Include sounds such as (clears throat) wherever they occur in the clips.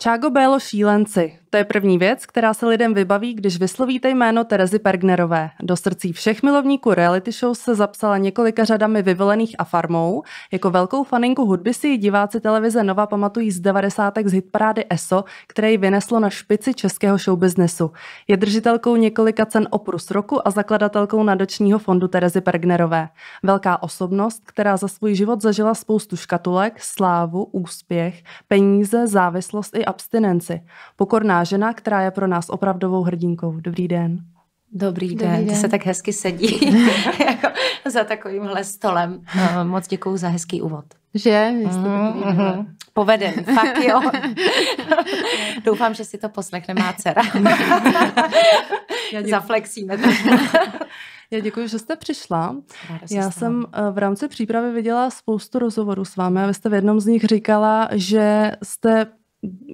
Čágo Bélo šílenci. To je první věc, která se lidem vybaví, když vyslovíte jméno Terezy Pergnerové. Do srdcí všech milovníků reality show se zapsala několika řadami vyvolených a farmou. Jako velkou faninku hudby si ji diváci televize Nova pamatují z 90. z hitparády ESO, které ji vyneslo na špici českého showbiznesu. Je držitelkou několika cen Oprus roku a zakladatelkou Nadačního fondu Terezy Pergnerové. Velká osobnost, která za svůj život zažila spoustu škatulek, slávu, úspěch, peníze, závislost i abstinenci. Pokorná žena, která je pro nás opravdovou hrdinkou. Dobrý den. Dobrý den, Dobrý den. ty se tak hezky sedí (laughs) jako za takovýmhle stolem. Uh, moc děkuju za hezký úvod. Že? Mm, hmm poveden, fakt jo. (laughs) Doufám, že si to poslechne má dcera. (laughs) Zaflexíme to. Já děkuji, že jste přišla. Já jsem eh, v rámci přípravy viděla spoustu rozhovorů s vámi a vy jste v jednom z nich říkala, že jste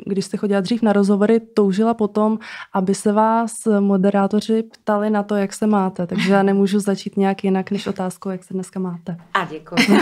když jste chodila dřív na rozhovory, toužila potom, aby se vás moderátoři ptali na to, jak se máte. Takže já nemůžu začít nějak jinak než otázkou, jak se dneska máte. A děkuji.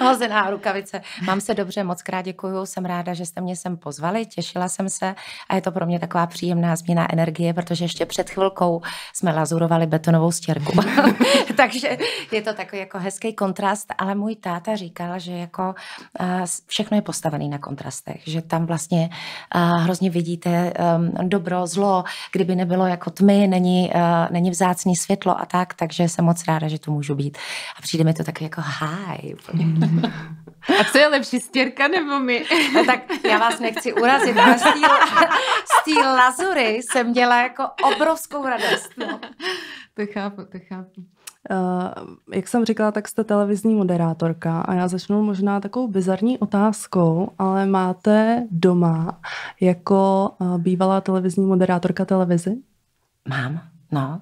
(laughs) Hozená rukavice. Mám se dobře, moc krát děkuji. Jsem ráda, že jste mě sem pozvali, těšila jsem se a je to pro mě taková příjemná změna energie, protože ještě před chvilkou jsme lazurovali betonovou stěrku. (laughs) Takže je to takový jako hezký kontrast, ale můj táta říkal, že jako eh, všechno je postavený na kontrastech, že tam vlastně hrozně vidíte um, dobro, zlo, kdyby nebylo jako tmy, není, uh, není vzácný světlo a tak, takže jsem moc ráda, že tu můžu být. A přijde mi to tak jako háj. A co je lepší, stěrka nebo my? No, tak já vás nechci urazit, ale z té lazury jsem měla jako obrovskou radost. No. To chápu, to chápu. Eh, jak jsem říkala, tak jste televizní moderátorka a já začnu možná takovou bizarní otázkou, ale máte doma jako eh, bývalá televizní moderátorka televizi? Mám, no.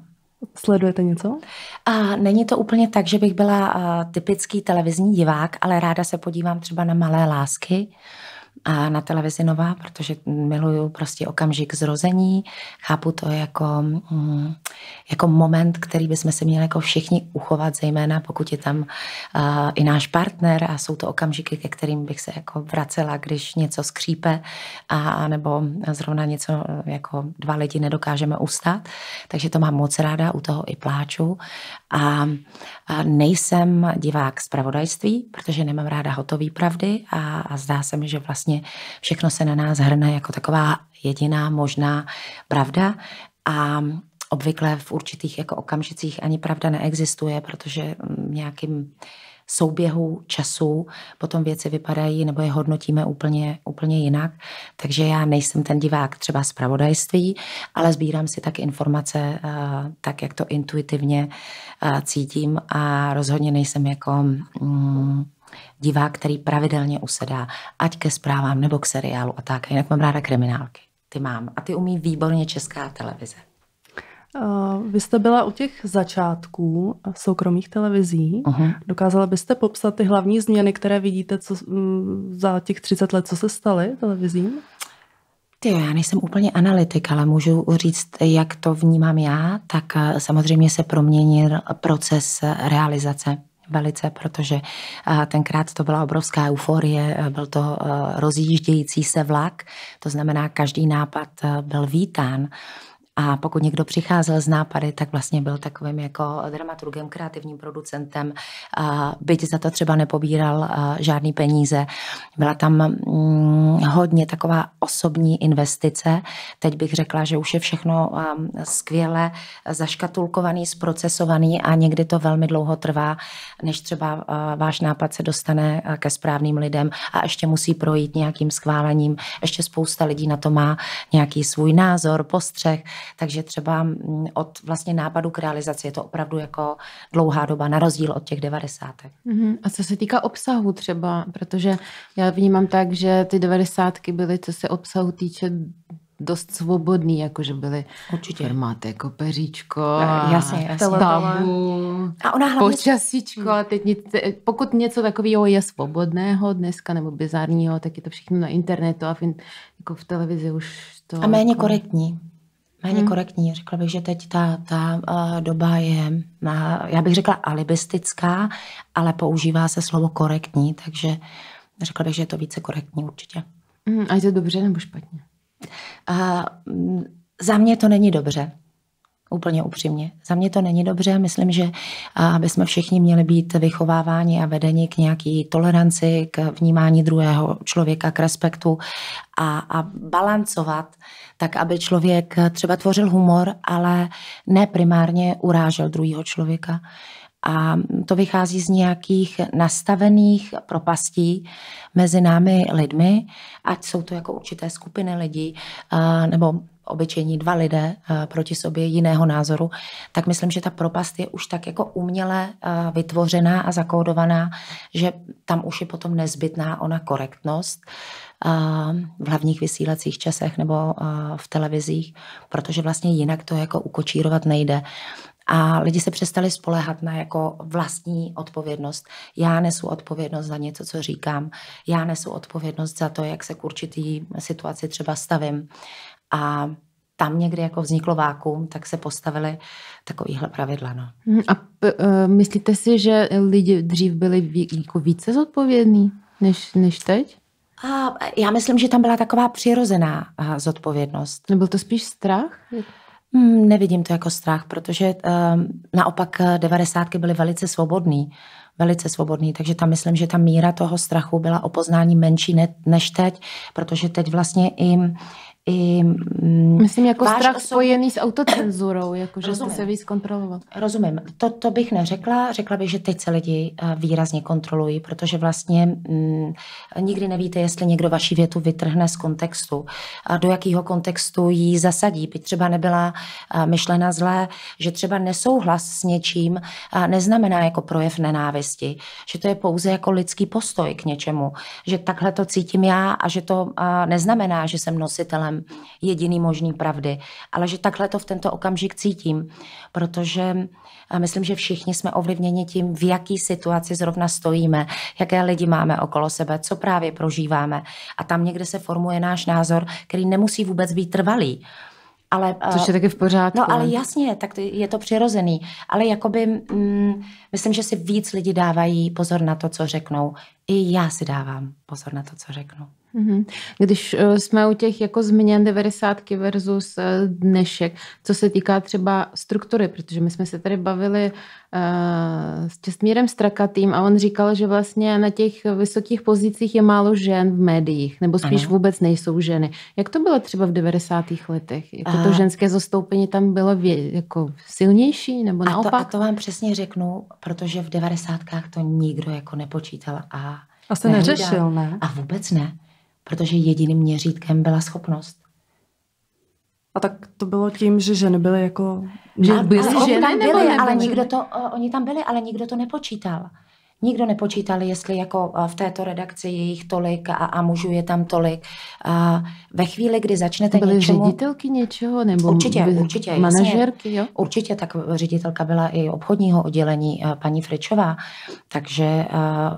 Sledujete něco? A není to úplně tak, že bych byla eh, typický televizní divák, ale ráda se podívám třeba na Malé lásky, a na televizi Nová, protože miluju prostě okamžik zrození, chápu to jako, mm, jako moment, který bychom se měli jako všichni uchovat, zejména pokud je tam uh, i náš partner a jsou to okamžiky, ke kterým bych se jako vracela, když něco skřípe a, a nebo zrovna něco eh, jako dva lidi nedokážeme ustat, takže to mám moc ráda, u toho i pláču a, a nejsem divák zpravodajství, protože nemám ráda hotový pravdy a, a zdá se mi, že vlastně vlastně všechno se na nás hrne jako taková jediná možná pravda a obvykle v určitých jako okamžicích ani pravda neexistuje, protože mm, nějakým souběhu času potom věci vypadají nebo je hodnotíme úplně, úplně jinak. Takže já nejsem ten divák třeba z pravodajství, ale sbírám si tak informace eh, tak, jak to intuitivně eh, cítím a rozhodně nejsem jako... Mm, divák, který pravidelně usedá, ať ke zprávám nebo k seriálu a tak. Jinak mám ráda kriminálky. Ty mám. A ty umí výborně česká televize. Uh, vy jste byla u těch začátků soukromých televizí. Uh-huh. Dokázala byste popsat ty hlavní změny, které vidíte co, um, za těch 30 let, co se staly televizím? Ty, já nejsem úplně analytik, ale můžu říct, jak to vnímám já, tak eh, samozřejmě se proměnil proces realizace velice, protože tenkrát to byla obrovská euforie, byl to rozjíždějící se vlak, to znamená, každý nápad byl vítán. A pokud někdo přicházel z nápady, tak vlastně byl takovým jako dramaturgem, kreativním producentem, byť za to třeba nepobíral žádný peníze. Byla tam mm, hodně taková osobní investice. Teď bych řekla, že už je všechno um, skvěle zaškatulkovaný, zprocesovaný a někdy to velmi dlouho trvá, než třeba uh, váš nápad se dostane uh, ke správným lidem a ještě musí projít nějakým schválením. Ještě spousta lidí na to má nějaký svůj názor, postřeh, takže třeba mm, od vlastně nápadu k realizaci je to opravdu jako dlouhá doba, na rozdíl od těch devadesátek. Mm-hmm. A co se týká obsahu třeba, protože já vnímám tak, že ty devadesátky byly, co se obsahu týče, dost svobodný, jakože byly Určitě. formáty jako peříčko, jasně, jasně. Stavu, a ona hlavně... počasíčko. A teď nic, pokud něco takového je svobodného dneska nebo bizarního, tak je to všechno na internetu a v, jako v televizi už to... A méně jako... korektní méně hmm. korektní. Řekla bych, že teď ta, ta uh, doba je, uh, já bych řekla alibistická, ale používá se slovo korektní, takže řekla bych, že je to více korektní určitě. Hmm, a je to dobře nebo špatně? Uh, za mě to není dobře. Úplně upřímně. Za mě to není dobře. Myslím, že aby jsme všichni měli být vychováváni a vedeni k nějaký toleranci, k vnímání druhého člověka, k respektu a, a balancovat, tak aby člověk třeba tvořil humor, ale ne primárně urážel druhého člověka. A to vychází z nějakých nastavených propastí mezi námi lidmi, ať jsou to jako určité skupiny lidí, nebo obyčejní dva lidé eh, proti sobě jiného názoru, tak myslím, že ta propast je už tak jako uměle eh, vytvořená a zakódovaná, že tam už je potom nezbytná ona korektnost eh, v hlavních vysílacích časech nebo v televizích, protože vlastně jinak to jako ukočírovat nejde a lidi se přestali spolehat na jako vlastní odpovědnost. Já nesu odpovědnost za něco, co říkám. Já nesu odpovědnost za to, jak se k určitý situaci třeba stavím a tam někdy jako vzniklo vákuum, tak se postavili takovýhle pravidla. No. Mhm, a p- e, myslíte si, že lidi dřív byli jako více zodpovědní než, než teď? A já myslím, že tam byla taková přirozená zodpovědnost. Nebyl to spíš strach? Hmm, nevidím to jako strach, protože um, naopak e, devadesátky byly velice svobodný. Velice svobodný, takže tam myslím, že ta míra toho strachu byla o poznání menší ne, než teď, protože teď vlastně i i... Mm, Myslím jako strach osobní... spojený s autocenzurou, (coughs) jako že rozumím. jste se víc kontrolovat. Rozumím. To, to bych neřekla. Řekla bych, že teď se lidi eh, výrazně kontrolují, protože vlastně m, mm, nikdy nevíte, jestli někdo vaši větu vytrhne z kontextu a do jakého kontextu ji zasadí. By třeba nebyla eh, myšlena zlé, že třeba nesouhlas s něčím eh, neznamená jako projev nenávisti, že to je pouze jako lidský postoj k něčemu, že takhle to cítím já a že to neznamená, že jsem nositelem neznám jediný možný pravdy, ale že takhle to v tento okamžik cítím, protože eh, myslím, že všichni jsme ovlivněni tím, v jaký situaci zrovna stojíme, jaké lidi máme okolo sebe, co právě prožíváme. A tam někde se formuje náš názor, který nemusí vůbec být trvalý. Ale, eh, Což je taky v pořádku. No ale jasně, tak je to přirozený. Ale jakoby, mm, myslím, že si víc lidi dávají pozor na to, co řeknou. I já si dávám pozor na to, co řeknu. Mm-hmm. Když eh, jsme u těch jako změn 90 versus eh, dnešek, co se týká třeba struktury, protože my jsme se tady bavili eh, s Čestmírem Strakatým a on říkal, že vlastně na těch vysokých pozicích je málo žen v médiích, nebo spíš ano. vůbec nejsou ženy. Jak to bylo třeba v 90. letech? Jako to ženské zastoupení tam bylo vě, jako silnější, nebo a naopak? A to, a to vám přesně řeknu, protože v 90. to nikdo jako nepočítal a... A se neřešil, ne? A vůbec ne protože jediným měřítkem byla schopnost. A tak to bylo tím, že ženy byly jako... Že byly, ale, ženy, ženy, byly, ale nikdo to, oni tam byli, ale nikdo to nepočítal. Nikdo nepočítal, jestli jako eh, v této redakci je jich tolik a, a mužů je tam tolik. A eh, ve chvíli, kdy začnete Byly něčemu... ředitelky něčeho? Nebo určitě, byly určitě. Manažerky, jo? Určitě, tak ředitelka byla i obchodního oddělení eh, paní Fričová, takže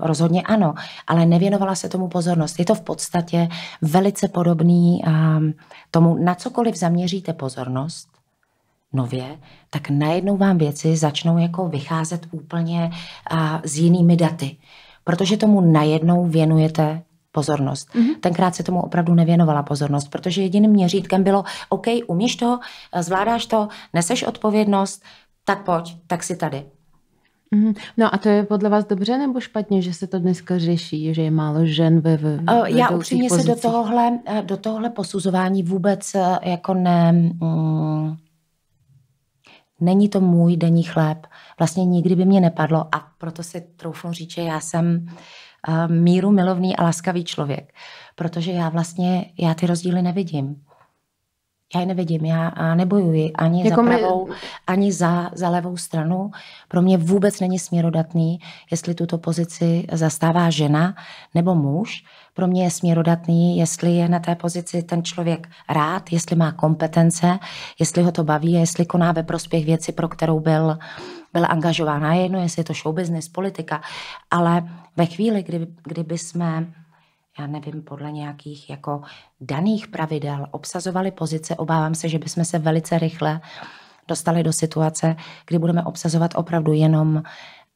rozhodně ano. Ale nevěnovala se tomu pozornost. Je to v podstatě velice podobný tomu, na cokoliv zaměříte pozornost, nově, tak najednou vám věci začnou jako vycházet úplně a, s jinými daty, protože tomu najednou věnujete pozornost. Mm-hmm. Tenkrát se tomu opravdu nevěnovala pozornost, protože jediným měřítkem bylo, OK, umíš to, zvládáš to, neseš odpovědnost, tak pojď, tak si tady. Mhm. No a to je podle vás dobře nebo špatně, že se to dneska řeší, že je málo žen ve, ve eh, Já upřímně pozicích? se do tohohle, eh, do tohohle posuzování vůbec eh, jako ne... Mm, Není to můj denní chléb. Vlastně nikdy by mě nepadlo a proto si troufnu říct, že já jsem eh, míru milovný a laskavý člověk, protože já vlastně, já ty rozdíly nevidím. Já je nevidím, já nebojuji ani jako za pravou, my... ani za, za levou stranu. Pro mě vůbec není směrodatný, jestli tuto pozici zastává žena nebo muž. Pro mě je směrodatný, jestli je na té pozici ten člověk rád, jestli má kompetence, jestli ho to baví jestli koná ve prospěch věci, pro kterou byl, byl angažována. Jedno, jestli je to show business, politika, ale ve chvíli, kdy, kdyby jsme já nevím, podle nějakých jako daných pravidel obsazovali pozice, obávám se, že bychom se velice rychle dostali do situace, kdy budeme obsazovat opravdu jenom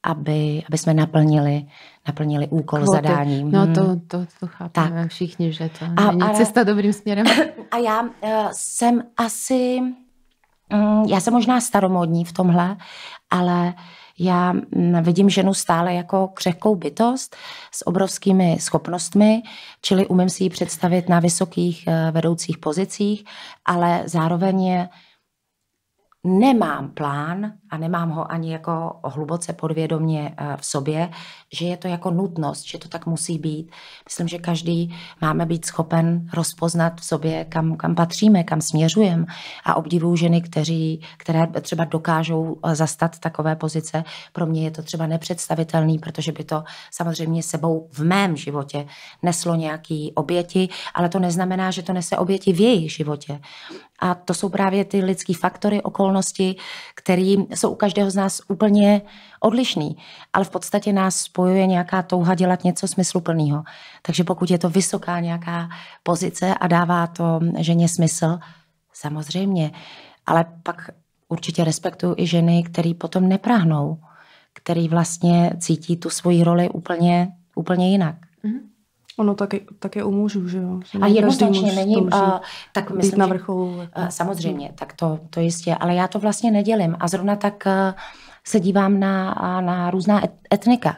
aby, aby jsme naplnili, naplnili úkol Kvoty. zadáním. No hmm. to, to, to chápeme tak. všichni, že to a, není ale, cesta dobrým směrem. A já uh, jsem asi, um, já jsem možná staromodní v tomhle, ale já mm, vidím ženu stále jako křehkou bytost s obrovskými schopnostmi, čili umím si ji představit na vysokých eh, vedoucích pozicích, ale zároveň je nemám plán a nemám ho ani jako hluboce podvědomě eh, v sobě, že je to jako nutnost, že to tak musí být. Myslím, že každý máme být schopen rozpoznat v sobě, kam, kam patříme, kam směřujeme a obdivuju ženy, kteří, které třeba dokážou eh, zastat takové pozice. Pro mě je to třeba nepředstavitelný, protože by to samozřejmě sebou v mém životě neslo nějaký oběti, ale to neznamená, že to nese oběti v jejich životě. A to jsou právě ty lidský faktory, okolnosti, které jsou u každého z nás úplně odlišný. Ale v podstatě nás spojuje nějaká touha dělat něco smysluplného. Takže pokud je to vysoká nějaká pozice a dává to ženě smysl, samozřejmě. Ale pak určitě respektuju i ženy, které potom neprahnou, které vlastně cítí tu svoji roli úplně, úplně jinak. Ono tak, také u mužů, že jo? Že a jednoznačně není, a, tak myslím, na vrcholu. Že, jako- samozřejmě, tak to, to jistě, ale já to vlastně nedělím a zrovna tak eh, se dívám na, na různá etnika.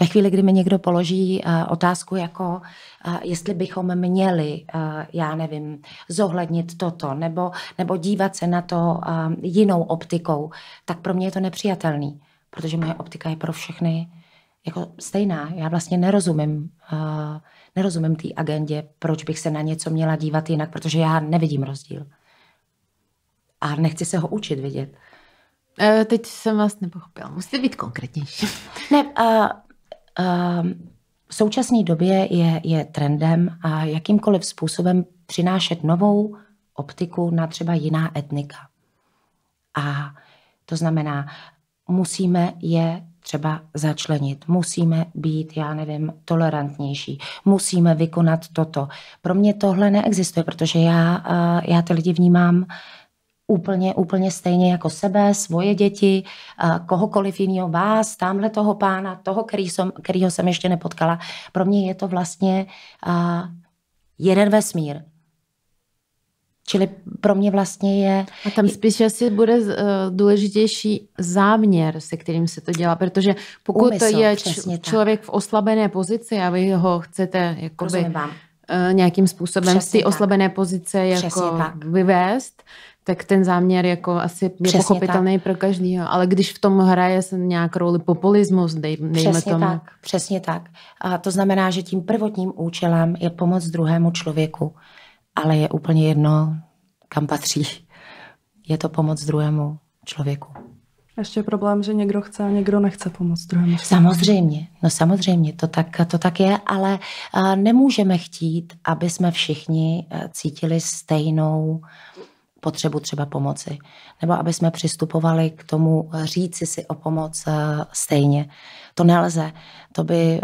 Ve chvíli, kdy mi někdo položí eh, otázku jako, eh, jestli bychom měli, já nevím, zohlednit toto, nebo, nebo dívat se na to jinou optikou, tak pro mě je to nepřijatelný, protože moje optika je pro všechny jako stejná. Já vlastně nerozumím, uh, nerozumím té agendě, proč bych se na něco měla dívat jinak, protože já nevidím rozdíl. A nechci se ho učit vidět. Uh, teď jsem vás nepochopila. Musíte být konkrétnější. ne, uh, uh, v současné době je, je trendem a jakýmkoliv způsobem přinášet novou optiku na třeba jiná etnika. A to znamená, musíme je třeba začlenit. Musíme být, já nevím, tolerantnější. Musíme vykonat toto. Pro mě tohle neexistuje, protože já, eh, já ty lidi vnímám úplně, úplně stejně jako sebe, svoje děti, eh, kohokoliv jiného, vás, tamhle toho pána, toho, který jsem, kterýho jsem ještě nepotkala. Pro mě je to vlastně eh, jeden vesmír. Čili pro mě vlastně je... A tam spíš asi bude eh, důležitější záměr, se kterým se to dělá, protože pokud Úmysl, je č- člověk tak. v oslabené pozici a vy ho chcete jakoby, eh, nějakým způsobem přesně z té oslabené pozice jako tak. vyvést, tak ten záměr jako asi je Přesně pochopitelný tak. pro každého. Ale když v tom hraje se nějak roli populismus, dej, dejme Přesně tomu. tak. Přesně tak. A to znamená, že tím prvotním účelem je pomoc druhému člověku ale je úplně jedno, kam patří. Je to pomoc druhému člověku. Ještě je problém, že někdo chce a někdo nechce pomoct druhému. Samozřejmě, no samozřejmě, to tak, to tak je, ale eh, nemůžeme chtít, aby jsme všichni eh, cítili stejnou potřebu třeba pomoci. Nebo aby jsme přistupovali k tomu eh, říci si o pomoc stejně. To nelze. To by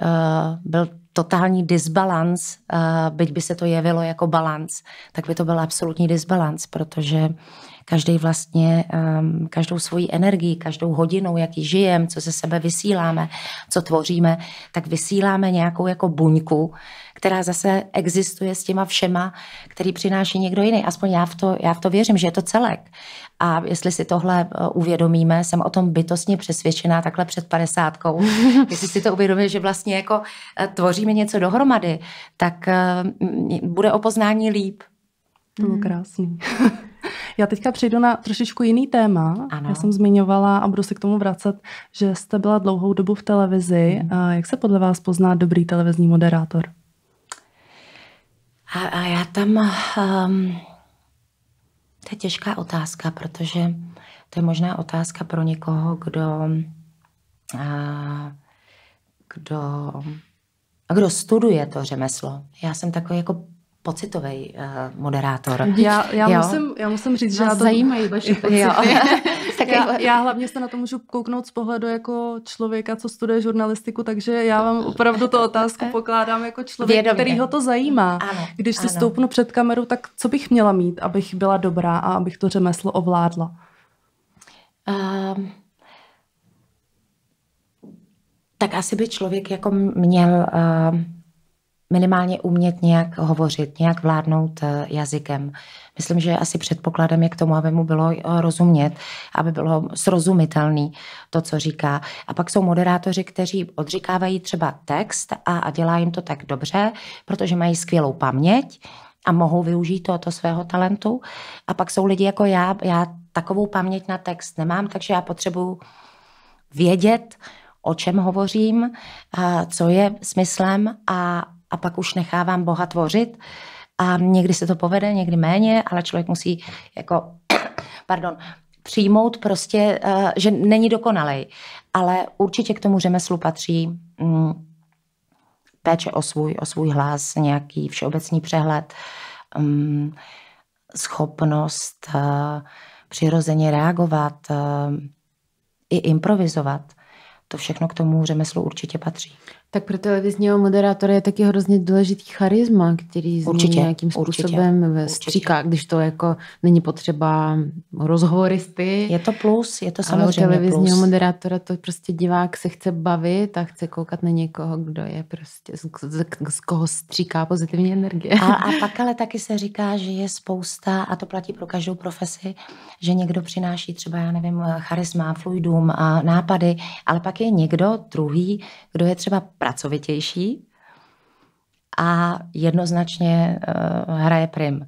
byl totální disbalans, eh, byť by se to jevilo jako balans, tak by to byl absolutní disbalans, protože každý vlastně, ehm, každou svoji energii, každou hodinou, jaký žijem, co ze sebe vysíláme, co tvoříme, tak vysíláme nějakou jako buňku, která zase existuje s těma všema, který přináší někdo jiný. Aspoň já v to, já v to věřím, že je to celek. A jestli si tohle eh, uvědomíme, jsem o tom bytostně přesvědčená takhle před padesátkou, (laughs) jestli si to uvědomíme, že vlastně jako eh, tvoříme něco dohromady, tak eh, bude o poznání líp. To bylo hmm. krásný. (laughs) Já teďka přijdu na trošičku jiný téma. Ano. Já jsem zmiňovala a budu se k tomu vracet, že jste byla dlouhou dobu v televizi. Mm. Jak se podle vás pozná dobrý televizní moderátor? A, a já tam... Um, to je těžká otázka, protože to je možná otázka pro někoho, kdo... A, kdo, kdo studuje to řemeslo. Já jsem takový jako pocitový uh, eh, moderátor. Já, já, musím, já musím říct, že já to... zajímají (laughs) vaše pocity. (laughs) já, já hlavně se na to můžu kouknout z pohledu jako člověka, co studuje žurnalistiku, takže já vám opravdu tu otázku (laughs) pokládám jako člověk, Vědomě. který ho to zajímá. Ano, Když ano. stoupnu před kameru, tak co bych měla mít, abych byla dobrá a abych to řemeslo ovládla? Um, tak asi by člověk jako měl... Uh, minimálně umět nějak hovořit, nějak vládnout eh, jazykem myslím, že asi předpokladem je k tomu, aby mu bylo eh, rozumět, aby bylo srozumitelný to, co říká. A pak jsou moderátoři, kteří odříkávají třeba text a, a dělá jim to tak dobře, protože mají skvělou paměť, a mohou využít tohoto svého talentu. A pak jsou lidi jako já, já takovou paměť na text nemám, takže já potřebuji vědět, o čem hovořím, co je smyslem a, a pak už nechávám Boha tvořit. A někdy se to povede, někdy méně, ale člověk musí jako, (clears throat) pardon, přijmout prostě, eh, že není dokonalej. Ale určitě k tomu řemeslu patří mm, péče o svůj, o svůj hlas, nějaký všeobecný přehled, mm, schopnost eh, přirozeně reagovat, eh, i improvizovat. To všechno k tomu řemeslu určitě patří. Tak pro televizního moderátora je taky hrozně důležitý charisma, který z určitě, nějakým způsobem určitě, stříká, když to jako není potřeba rozhovoristy. Je to plus, je to samozřejmě ale televizního plus. moderátora to prostě divák se chce bavit a chce koukat na někoho, kdo je prostě, z, z, z koho stříká pozitivní energie. A, a (laughs) pak ale taky se říká, že je spousta, a to platí pro každou profesi, že někdo přináší třeba, já nevím, charisma, fluidum a nápady, ale pak je někdo druhý, kdo je třeba pracovitější a jednoznačně eh, hraje prim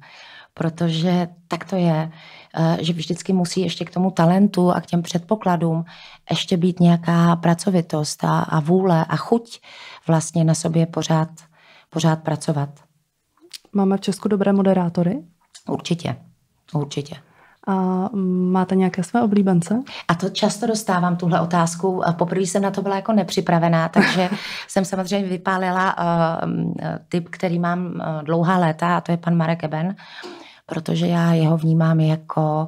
protože tak to je, eh, že vždycky musí ještě k tomu talentu a k těm předpokladům ještě být nějaká pracovitost a, a vůle a chuť vlastně na sobě pořád, pořád pracovat. Máme v Česku dobré moderátory? Určitě, určitě. A máte nějaké své oblíbence? A to často dostávám tuhle otázku. Poprvé jsem na to byla jako nepřipravená, takže (laughs) jsem samozřejmě vypálila uh, typ, který mám eh, dlouhá léta, a to je pan Marek Eben. Uh, protože já jeho vnímám jako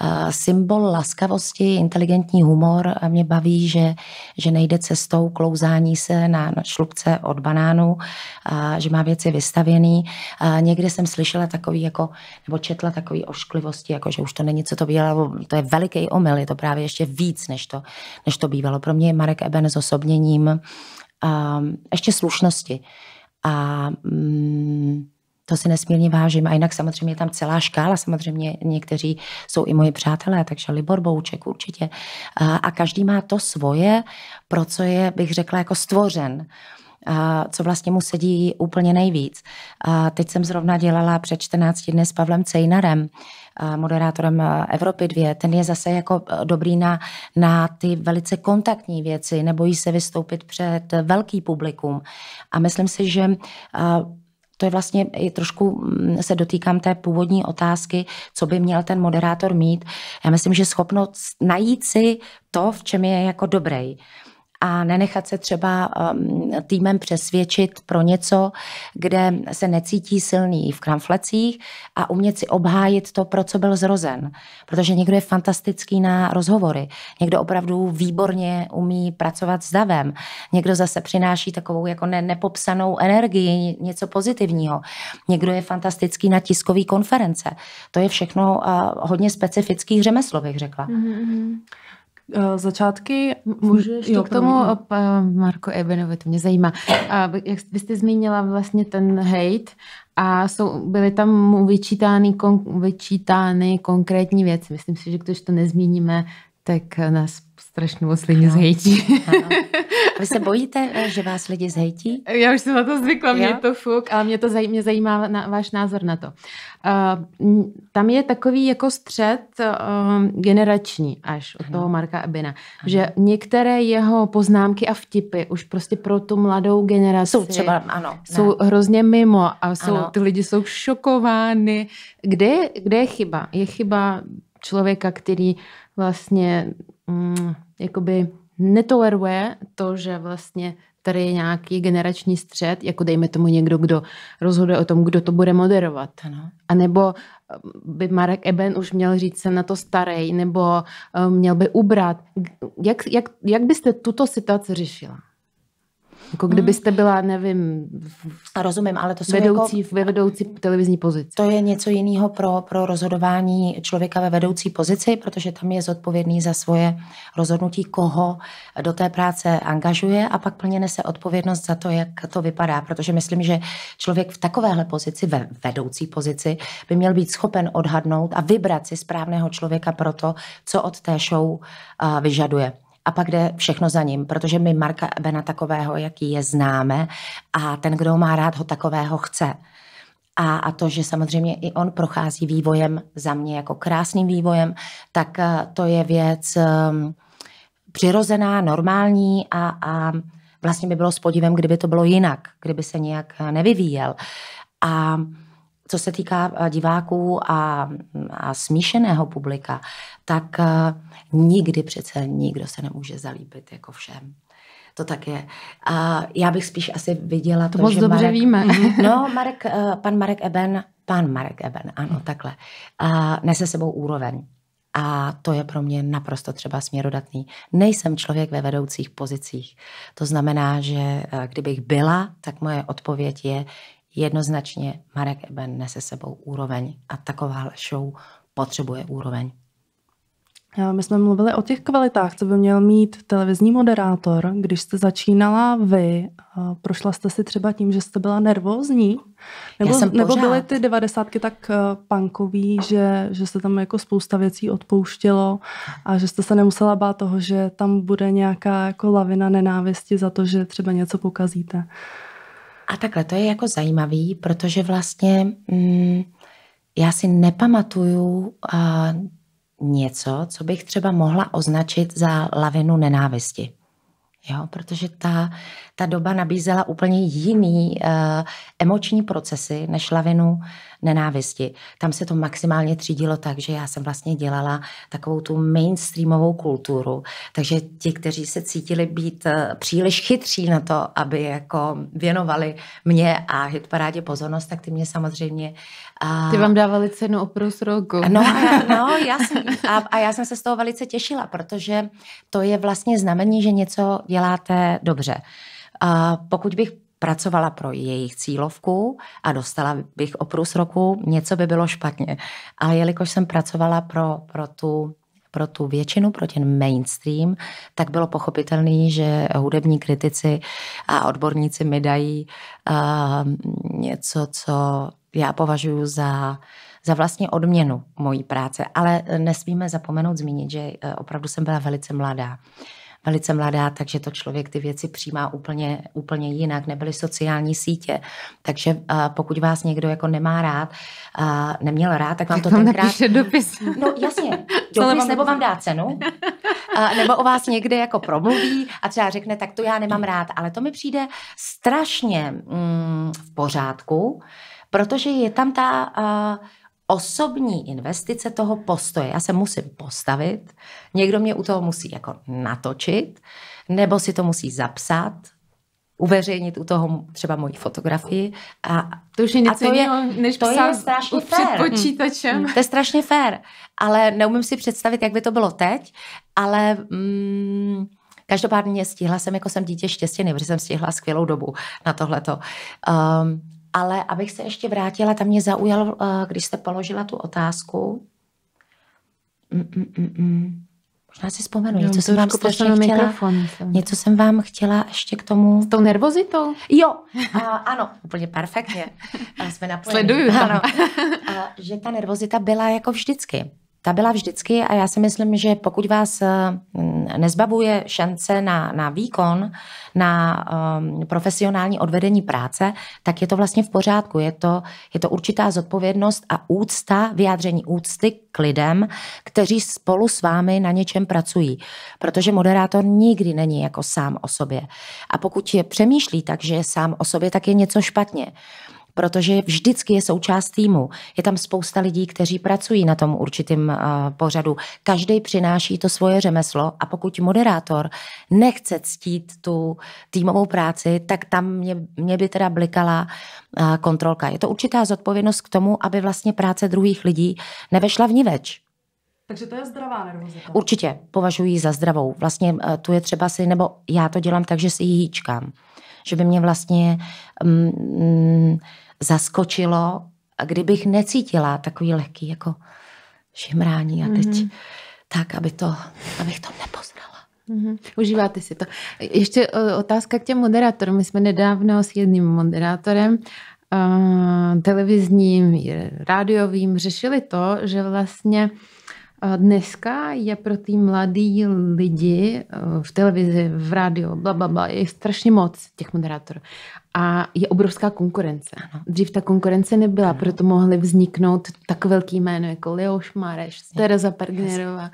eh, symbol laskavosti, inteligentní humor. A mě baví, že, že nejde cestou klouzání se na šlubce od banánu, a že má věci vystavěný. A někdy jsem slyšela takový, jako, nebo četla takový ošklivosti, jako že už to není, co to bývalo. To je veliký omyl, je to právě ještě víc, než to, než to bývalo. Pro mě je Marek Eben s osobněním ehm, ještě slušnosti. A mm, to si nesmírně vážím. A jinak samozřejmě je tam celá škála, samozřejmě někteří jsou i moji přátelé, takže Libor Bouček určitě. A každý má to svoje, pro co je, bych řekla, jako stvořen co vlastně mu sedí úplně nejvíc. A teď jsem zrovna dělala před 14 dny s Pavlem Cejnarem, moderátorem Evropy 2. Ten je zase jako e, dobrý na, na ty velice kontaktní věci, nebojí se vystoupit před velký publikum. A myslím si, že to je vlastně i trošku mm, se dotýkám té původní otázky, co by měl ten moderátor mít. Já myslím, že schopnost najít si to, v čem je jako dobrý a nenechat se třeba um, týmem přesvědčit pro něco, kde se necítí silný v kramflecích a umět si obhájit to, pro co byl zrozen. Protože někdo je fantastický na rozhovory, někdo opravdu výborně umí pracovat s davem, někdo zase přináší takovou jako ne, nepopsanou energii, něco pozitivního, někdo je fantastický na tiskové konference. To je všechno uh, hodně specifický řemeslo, bych řekla. Mm-hmm. Eh, začátky. Můžeš jo, k tomu eh, Marko Ebenovi, to mě zajímá. A, eh, jak byste zmínila vlastně ten hate a jsou, byly tam mu vyčítány, kon, vyčítány konkrétní věci. Myslím si, že když to nezmíníme, tak nás strašně moc lidi zhejtí. Vy se bojíte, eh, že vás lidi zhejtí? Já už jsem na to zvykla, mě to fuk, ale mě to zajímá, mě zajímá na, váš názor na to. Uh, tam je takový jako střed uh, generační až od ano. toho Marka Ebina, ano. že některé jeho poznámky a vtipy už prostě pro tu mladou generaci jsou třeba, ano, jsou hrozně mimo a jsou, ty lidi jsou šokovány. Kde, kde je chyba? Je chyba člověka, který vlastně mm, jakoby netoleruje to, že vlastně tady je nějaký generační střed, jako dejme tomu někdo, kdo rozhoduje o tom, kdo to bude moderovat. Ano. A nebo eh, by Marek Eben už měl říct, se na to starý, nebo eh, měl by ubrat. Jak, jak, jak byste tuto situaci řešila? Jako kdybyste byla, nevím, v Rozumím, ale to jsou jako vedoucí, jako, vedoucí televizní pozici. To je něco jiného pro, pro rozhodování člověka ve vedoucí pozici, protože tam je zodpovědný za svoje rozhodnutí, koho do té práce angažuje a pak plně nese odpovědnost za to, jak to vypadá. Protože myslím, že člověk v takovéhle pozici, ve vedoucí pozici, by měl být schopen odhadnout a vybrat si správného člověka pro to, co od té show uh, vyžaduje a pak jde všechno za ním, protože my Marka Ebena takového, jaký je, známe a ten, kdo má rád, ho takového chce. A, a to, že samozřejmě i on prochází vývojem za mě jako krásným vývojem, tak eh, to je věc um, přirozená, normální a, a vlastně by bylo s podívem, kdyby to bylo jinak, kdyby se nějak eh, nevyvíjel. A co se týká eh, diváků a, mm, a smíšeného publika, tak eh, nikdy přece nikdo se nemůže zalíbit jako všem to tak je. A já bych spíš asi viděla to, to moc že dobře Marek, víme. (laughs) No, Marek, eh, pan Marek Eben, pan Marek Eben, ano, hmm. takhle, a nese sebou úroveň. A to je pro mě naprosto třeba směrodatný. Nejsem člověk ve vedoucích pozicích. To znamená, že kdybych byla, tak moje odpověď je, jednoznačně Marek Eben nese sebou úroveň a taková show potřebuje úroveň. My jsme mluvili o těch kvalitách, co by měl mít televizní moderátor. Když jste začínala vy, prošla jste si třeba tím, že jste byla nervózní? Nebo, Já jsem pořád... nebo byly ty devadesátky tak eh, pankový, že, že se tam jako spousta věcí odpouštělo a že jste se nemusela bát toho, že tam bude nějaká jako lavina nenávisti za to, že třeba něco pokazíte? A takhle, to je jako zajímavý, protože vlastně mm, já si nepamatuju uh, něco, co bych třeba mohla označit za lavinu nenávisti. Jo, protože ta, ta doba nabízela úplně jiný uh, emoční procesy než lavinu nenávisti. Tam se to maximálně třídilo tak, že já jsem vlastně dělala takovou tu mainstreamovou kulturu, takže ti, kteří se cítili být eh, příliš chytří na to, aby jako věnovali mě a hitparádě pozornost, tak ty mě samozřejmě... A... Ty vám dávali cenu oprus roku. No, já, (laughs) no já jsem, a, a já jsem se z toho velice těšila, protože to je vlastně znamení, že něco děláte dobře. A pokud bych pracovala pro jejich cílovku a dostala bych o průs roku, něco by bylo špatně. Ale jelikož jsem pracovala pro, pro tu pro tu většinu, pro ten mainstream, tak bylo pochopitelné, že hudební kritici a odborníci mi dají uh, něco, co já považuji za za vlastně odměnu mojí práce. Ale nesmíme zapomenout zmínit, že eh, opravdu jsem byla velice mladá velice mladá, takže to člověk ty věci přijímá úplně, úplně jinak. Nebyly sociální sítě, takže uh, pokud vás někdo jako nemá rád, uh, neměl rád, tak vám to tenkrát... Napíše dopis. No jasně, (laughs) dopis nebo vám dá cenu, uh, nebo o vás někde jako promluví a třeba řekne, tak to já nemám rád, ale to mi přijde strašně mm, v pořádku, protože je tam ta... Uh, osobní investice toho postoje. Já se musím postavit, někdo mě u toho musí jako natočit, nebo si to musí zapsat, uveřejnit u toho třeba moji fotografii. A to už je něco to jiného, než to je strašně fair, před počítačem. Mm, to je strašně fair, ale neumím si představit, jak by to bylo teď, ale... Mm, Každopádně stihla jsem, jako jsem dítě štěstěný, protože jsem stihla skvělou dobu na tohleto. Um, ale abych se ještě vrátila, tam mě zaujalo, eh, když jste položila tu otázku. Mm, mm, mm, Možná si vzpomenu, něco jsem vám strašně chtěla, něco jsem vám chtěla ještě k tomu. S tou nervozitou? Jo, a, ano, úplně perfektně. A jsme napojeni. Sleduju Ano, a, že ta nervozita byla jako vždycky ta byla vždycky a já si myslím, že pokud vás eh, nezbavuje šance na, na výkon, na um, profesionální odvedení práce, tak je to vlastně v pořádku. Je to, je to určitá zodpovědnost a úcta, vyjádření úcty k lidem, kteří spolu s vámi na něčem pracují. Protože moderátor nikdy není jako sám o sobě. A pokud je přemýšlí tak, že je sám o sobě, tak je něco špatně. Uh, protože vždycky je součást týmu. Je tam spousta lidí, kteří pracují na tom určitém uh, eh, pořadu. Každý přináší to svoje řemeslo a pokud moderátor nechce ctít tu týmovou práci, tak tam mě, mě by teda blikala uh, kontrolka. Je to určitá zodpovědnost k tomu, aby vlastně práce druhých lidí nevešla v ní več. Takže to je zdravá nervozita. Určitě, považuji za zdravou. Vlastně eh, tu je třeba si, nebo já to dělám tak, že si ji hýčkám. Že by mě vlastně... Mm, zaskočilo, kdybych necítila takový lehký jako šimrání a teď mm-hmm. tak, aby to, abych to nepoznala. Mm-hmm. Užíváte si to. Ještě e, otázka k těm moderátorům. My jsme nedávno s jedním moderátorem e, televizním, rádiovým řešili to, že vlastně uh, Dneska je pro ty mladý lidi eh, v televizi, v rádiu, bla, bla, bla, je strašně moc těch moderátorů. A je obrovská konkurence. Dřív ta konkurence nebyla, ano. proto mohly vzniknout tak velký jméno jako Leoš Mareš, Tereza Pergnerová.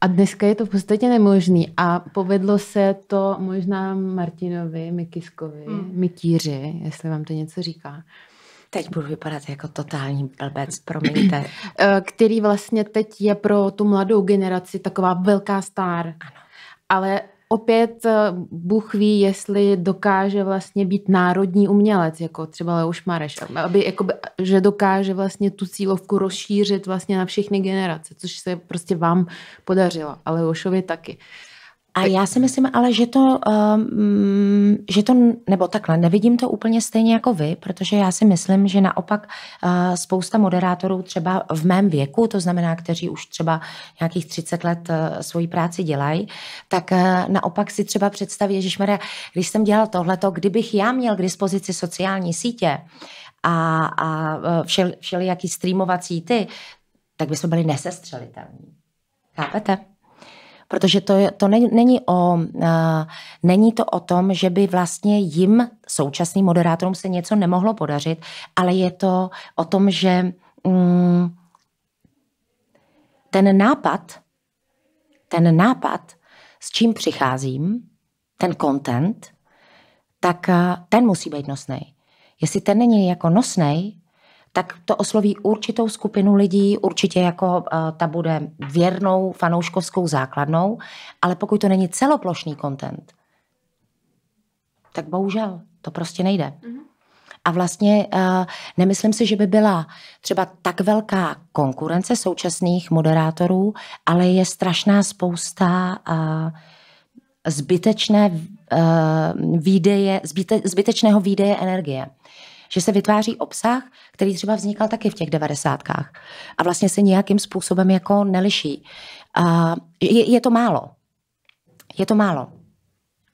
A dneska je to v podstatě nemožný. A povedlo se to možná Martinovi, Mikiskovi, mm. jestli vám to něco říká. Teď budu vypadat jako totální blbec, promiňte. (clears throat) Eh, který vlastně teď je pro tu mladou generaci taková velká star. Ano. Ale opět eh, Bůh ví, jestli dokáže vlastně být národní umělec, jako třeba Leoš Mareš, aby, jakoby, že dokáže vlastně tu cílovku rozšířit vlastně na všechny generace, což se prostě vám podařilo, ale Leošovi taky. A já si myslím ale, že to, um, že to, nebo takhle, nevidím to úplně stejně jako vy, protože já si myslím, že naopak uh, spousta moderátorů třeba v mém věku, to znamená, kteří už třeba nějakých 30 let uh, svoji práci dělají, tak uh, naopak si třeba představí, že když jsem dělal tohleto, kdybych já měl k dispozici sociální sítě, a, a všel, všelijaký streamovací ty, tak bychom byli nesestřelitelní. Chápete? protože to, je, to ne, není, o, není to o tom, že by vlastně jim, současným moderátorům, se něco nemohlo podařit, ale je to o tom, že mm, ten nápad, ten nápad, s čím přicházím, ten content, tak ten musí být nosný. Jestli ten není jako nosnej, tak to osloví určitou skupinu lidí, určitě jako eh, ta bude věrnou fanouškovskou základnou, ale pokud to není celoplošný content, tak bohužel to prostě nejde. Mm-hmm. A vlastně uh, nemyslím si, že by byla třeba tak velká konkurence současných moderátorů, ale je strašná spousta uh, zbytečné uh, výdeje, zbyte, zbytečného výdeje energie že se vytváří obsah, který třeba vznikal taky v těch devadesátkách a vlastně se nějakým způsobem jako neliší. A je, je to málo. Je to málo.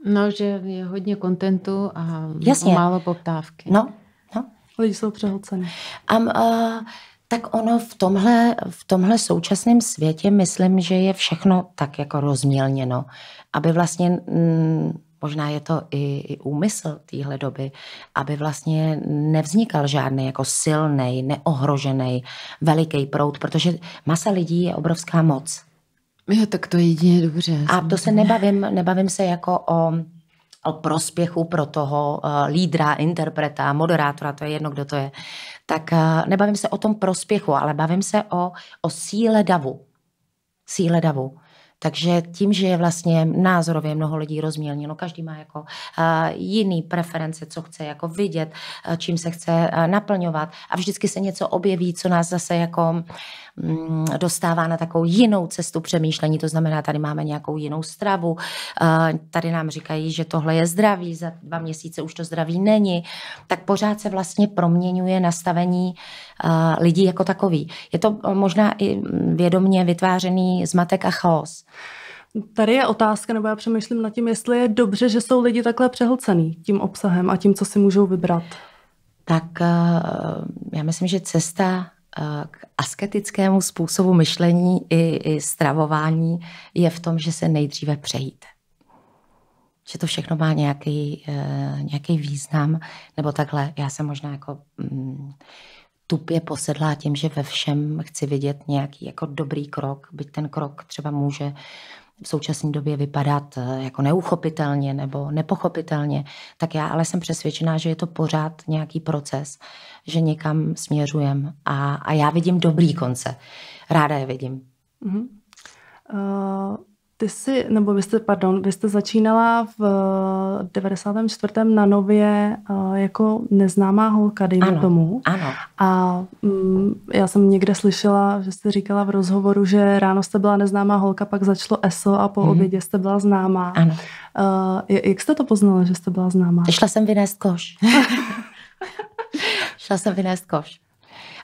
No, že je hodně kontentu a Jasně. málo poptávky. No, no. Lidi jsou přehlceni. Um, uh, tak ono v tomhle, v tomhle současném světě myslím, že je všechno tak jako rozmělněno, aby vlastně mm, Možná je to i, i úmysl téhle doby, aby vlastně nevznikal žádný jako silný, neohrožený, veliký proud, protože masa lidí je obrovská moc. Jo, tak to jedině dobře. A to se nebavím, nebavím se jako o o prospěchu pro toho uh, lídra, interpreta, moderátora, to je jedno, kdo to je, tak uh, nebavím se o tom prospěchu, ale bavím se o, o síle davu. Síle davu. Takže tím, že je vlastně názorově mnoho lidí rozmělněno, každý má jako jiný preference, co chce jako vidět, čím se chce naplňovat a vždycky se něco objeví, co nás zase jako Mm, dostává na takovou jinou cestu přemýšlení, to znamená, tady máme nějakou jinou stravu, eh, tady nám říkají, že tohle je zdraví, za dva měsíce už to zdraví není, tak pořád se vlastně proměňuje nastavení eh, lidí jako takový. Je to eh, možná i mm, vědomně vytvářený zmatek a chaos. Tady je otázka, nebo já přemýšlím nad tím, jestli je dobře, že jsou lidi takhle přehlcený tím obsahem a tím, co si můžou vybrat. Tak já myslím, že cesta k asketickému způsobu myšlení i, i stravování je v tom, že se nejdříve přejíte. Že to všechno má nějaký, eh, nějaký význam, nebo takhle, já jsem možná jako mm, tupě posedlá tím, že ve všem chci vidět nějaký jako dobrý krok, byť ten krok třeba může v současné době vypadat eh, jako neuchopitelně nebo nepochopitelně, tak já ale jsem přesvědčená, že je to pořád nějaký proces, že někam směřujem a, a já vidím dobrý konce. Ráda je vidím. Mm-hmm. Uh ty jsi, nebo vy jste, pardon, vy jste začínala v 94. Eh, na Nově eh, jako neznámá holka, dejme ano, tomu. Ano. A mm, já jsem někde slyšela, že jste říkala v rozhovoru, že ráno jste byla neznámá holka, pak začalo ESO a po mm. obědě jste byla známá. Ano. Eh, jak jste to poznala, že jste byla známá? Šla jsem vynést koš. (laughs) Šla jsem vynést koš.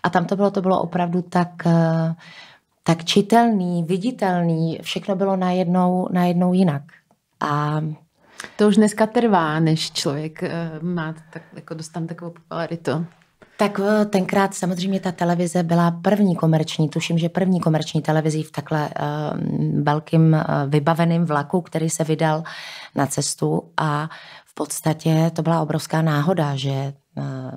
A tam to bylo, to bylo opravdu tak... Uh, tak čitelný, viditelný, všechno bylo najednou, najednou jinak. A to už dneska trvá, než člověk eh, má tak, jako dostane takovou popularitu. Tak eh, tenkrát samozřejmě ta televize byla první komerční, tuším, že první komerční televizí v takhle uh, velkým uh, vybaveným vlaku, který se vydal na cestu a v podstatě to byla obrovská náhoda, že Eh,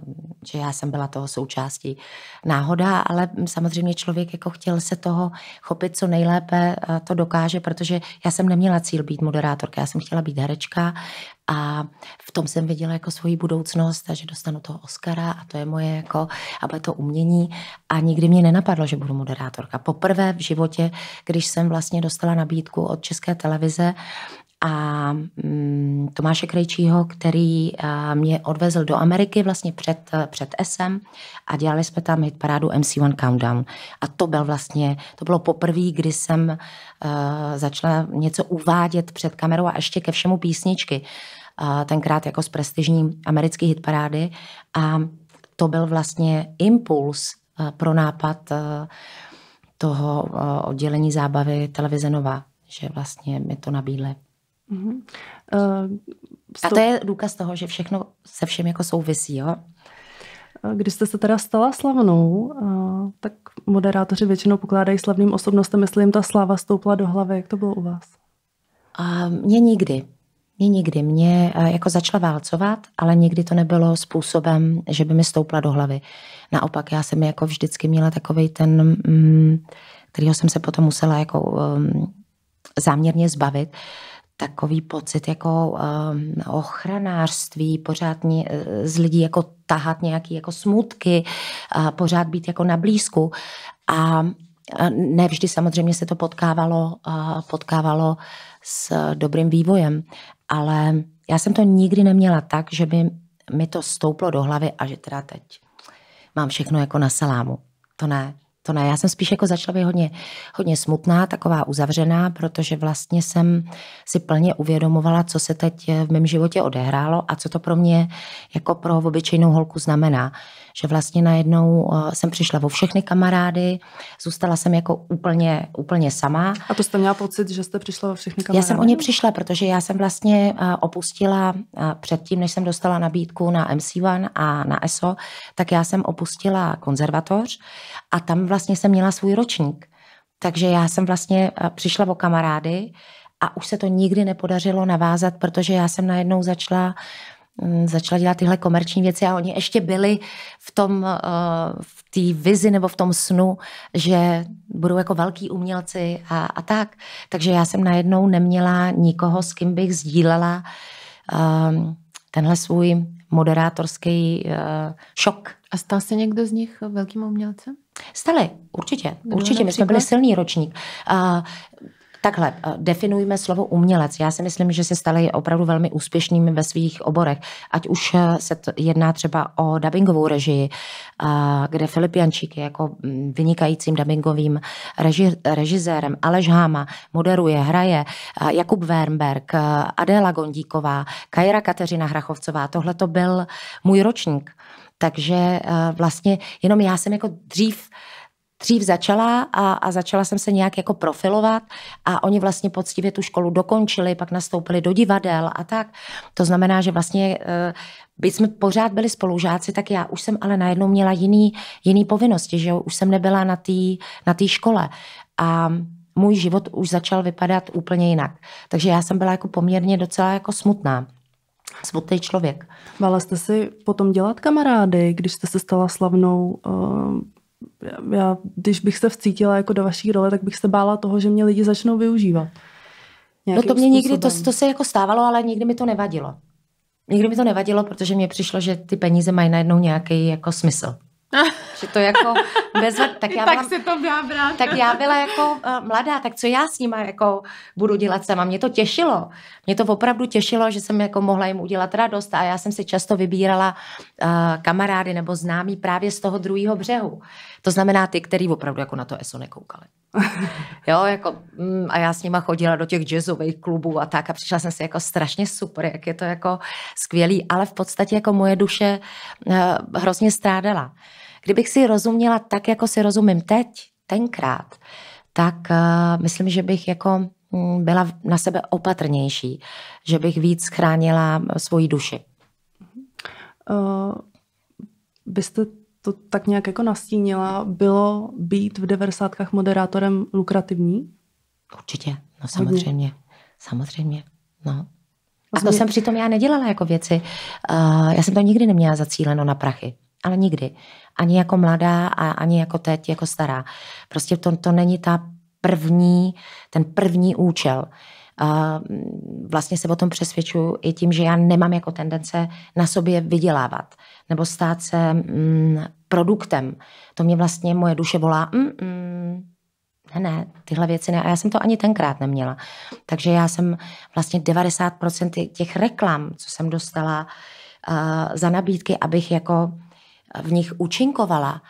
že já jsem byla toho součástí náhoda, ale samozřejmě člověk jako chtěl se toho chopit co nejlépe eh, to dokáže, protože já jsem neměla cíl být moderátorka, já jsem chtěla být herečka a v tom jsem viděla jako svoji budoucnost takže že dostanu toho Oscara a to je moje jako, a bude to umění a nikdy mě nenapadlo, že budu moderátorka. Poprvé v životě, když jsem vlastně dostala nabídku od České televize, a mm, Tomáše Krejčího, který mě odvezl do Ameriky vlastně před, před SM a dělali jsme tam hitparádu MC1 Countdown. A to byl vlastně, to bylo poprvé, kdy jsem začala něco uvádět před kamerou a ještě ke všemu písničky. tenkrát jako z prestižní americké hitparády a to byl vlastně impuls pro nápad toho oddělení zábavy televize Nova, že vlastně mi to nabídli. Mm-hmm. Uh, eh, sto... A to je důkaz toho, že všechno se všem jako souvisí, jo? Eh, když jste se teda stala slavnou, eh, tak moderátoři většinou pokládají slavným osobnostem, jestli jim ta sláva stoupla do hlavy. Jak to bylo u vás? A mě nikdy. Mě nikdy. Mě jako začala válcovat, ale nikdy to nebylo způsobem, že by mi stoupla do hlavy. Naopak, já jsem jako vždycky měla takový ten, mm, kterýho jsem se potom musela jako ehm, záměrně zbavit, takový pocit jako um, ochranářství, pořád e, z lidí jako tahat nějaký jako smutky, a pořád být jako na blízku. A ne vždy samozřejmě se to potkávalo, potkávalo s dobrým vývojem, ale já jsem to nikdy neměla tak, že by mi to stouplo do hlavy a že teda teď mám všechno jako na salámu. To ne. To ne, já jsem spíš jako začala být hodně, hodně smutná, taková uzavřená, protože vlastně jsem si plně uvědomovala, co se teď v mém životě odehrálo a co to pro mě jako pro obyčejnou holku znamená že vlastně najednou eh, jsem přišla o všechny kamarády, zůstala jsem jako úplně, úplně sama. A to jste měla pocit, že jste přišla o všechny kamarády? Já jsem o ně přišla, protože já jsem vlastně eh, opustila eh, předtím, než jsem dostala nabídku na MC1 a na ESO, tak já jsem opustila konzervatoř a tam vlastně jsem měla svůj ročník. Takže já jsem vlastně přišla o kamarády, a už se to nikdy nepodařilo navázat, protože já jsem najednou začala Mm, začala dělat tyhle komerční věci a oni ještě byli v tom, eh, v té vizi nebo v tom snu, že budou jako velký umělci a, a tak. Takže já jsem najednou neměla nikoho, s kým bych sdílela ehm, tenhle svůj moderátorský eh, šok. A stal se někdo z nich velkým umělcem? Stali, určitě. určitě, my jsme byli silný ročník. Takhle, eh, definujme slovo umělec. Já si myslím, že se stali opravdu velmi úspěšnými ve svých oborech. Ať už eh, se jedná třeba o dubbingovou režii, eh, kde Filip Jančík je jako mm, vynikajícím dubbingovým reži- režisérem, Aleš Háma moderuje, hraje, Jakub Wernberg, Adéla Gondíková, Kajra Kateřina Hrachovcová. Tohle to byl můj ročník. Takže vlastně jenom já jsem jako dřív dřív začala a, a začala jsem se nějak jako profilovat a oni vlastně poctivě tu školu dokončili, pak nastoupili do divadel a tak. To znamená, že vlastně eh, by jsme pořád byli spolužáci, tak já už jsem ale najednou měla jiný, jiný povinnosti, že už jsem nebyla na té na tý škole. A můj život už začal vypadat úplně jinak. Takže já jsem byla jako poměrně docela jako smutná. Smutný člověk. Bála jste si potom dělat kamarády, když jste se stala slavnou? Eh, já, když bych se vcítila jako do vaší role, tak bych se bála toho, že mě lidi začnou využívat. No to mě nikdy, to, to se jako stávalo, ale nikdy mi to nevadilo. Nikdy mi to nevadilo, protože mě přišlo, že ty peníze mají najednou nějaký jako smysl. (laughs) prostě to jako bez... Tak, já byla, tak se to byla brát. Tak já byla jako uh, mladá, tak co já s nima jako budu dělat sama. Mě to těšilo. Mě to opravdu těšilo, že jsem jako mohla jim udělat radost a já jsem si často vybírala uh, kamarády nebo známí právě z toho druhého břehu. To znamená ty, který opravdu jako na to ESO nekoukali. (laughs) jo, jako, mm, a já s nima chodila do těch jazzových klubů a tak a přišla jsem si jako strašně super, jak je to jako skvělý, ale v podstatě jako moje duše uh, hrozně strádala. Kdybych si rozuměla tak, jako si rozumím teď, tenkrát, tak uh, myslím, že bych jako mm, byla na sebe opatrnější, že bych víc chránila eh, svoji duši. Uh, byste to tak nějak jako nastínila, bylo být v deversátkách moderátorem lukrativní? Určitě, no samozřejmě, Hodně. samozřejmě, no. A to jsem přitom já nedělala jako věci. Uh, já jsem to nikdy neměla zacíleno na prachy ale nikdy. Ani jako mladá a ani jako teď, jako stará. Prostě to, to není ta první, ten první účel. A mm, vlastně se o tom přesvědčuji i tím, že já nemám jako tendence na sobě vydělávat nebo stát se mm, produktem. To mě vlastně moje duše volá, mm, mm, ne, ne, tyhle věci ne. A já jsem to ani tenkrát neměla. Takže já jsem vlastně 90% těch reklam, co jsem dostala uh, za nabídky, abych jako v nich účinkovala,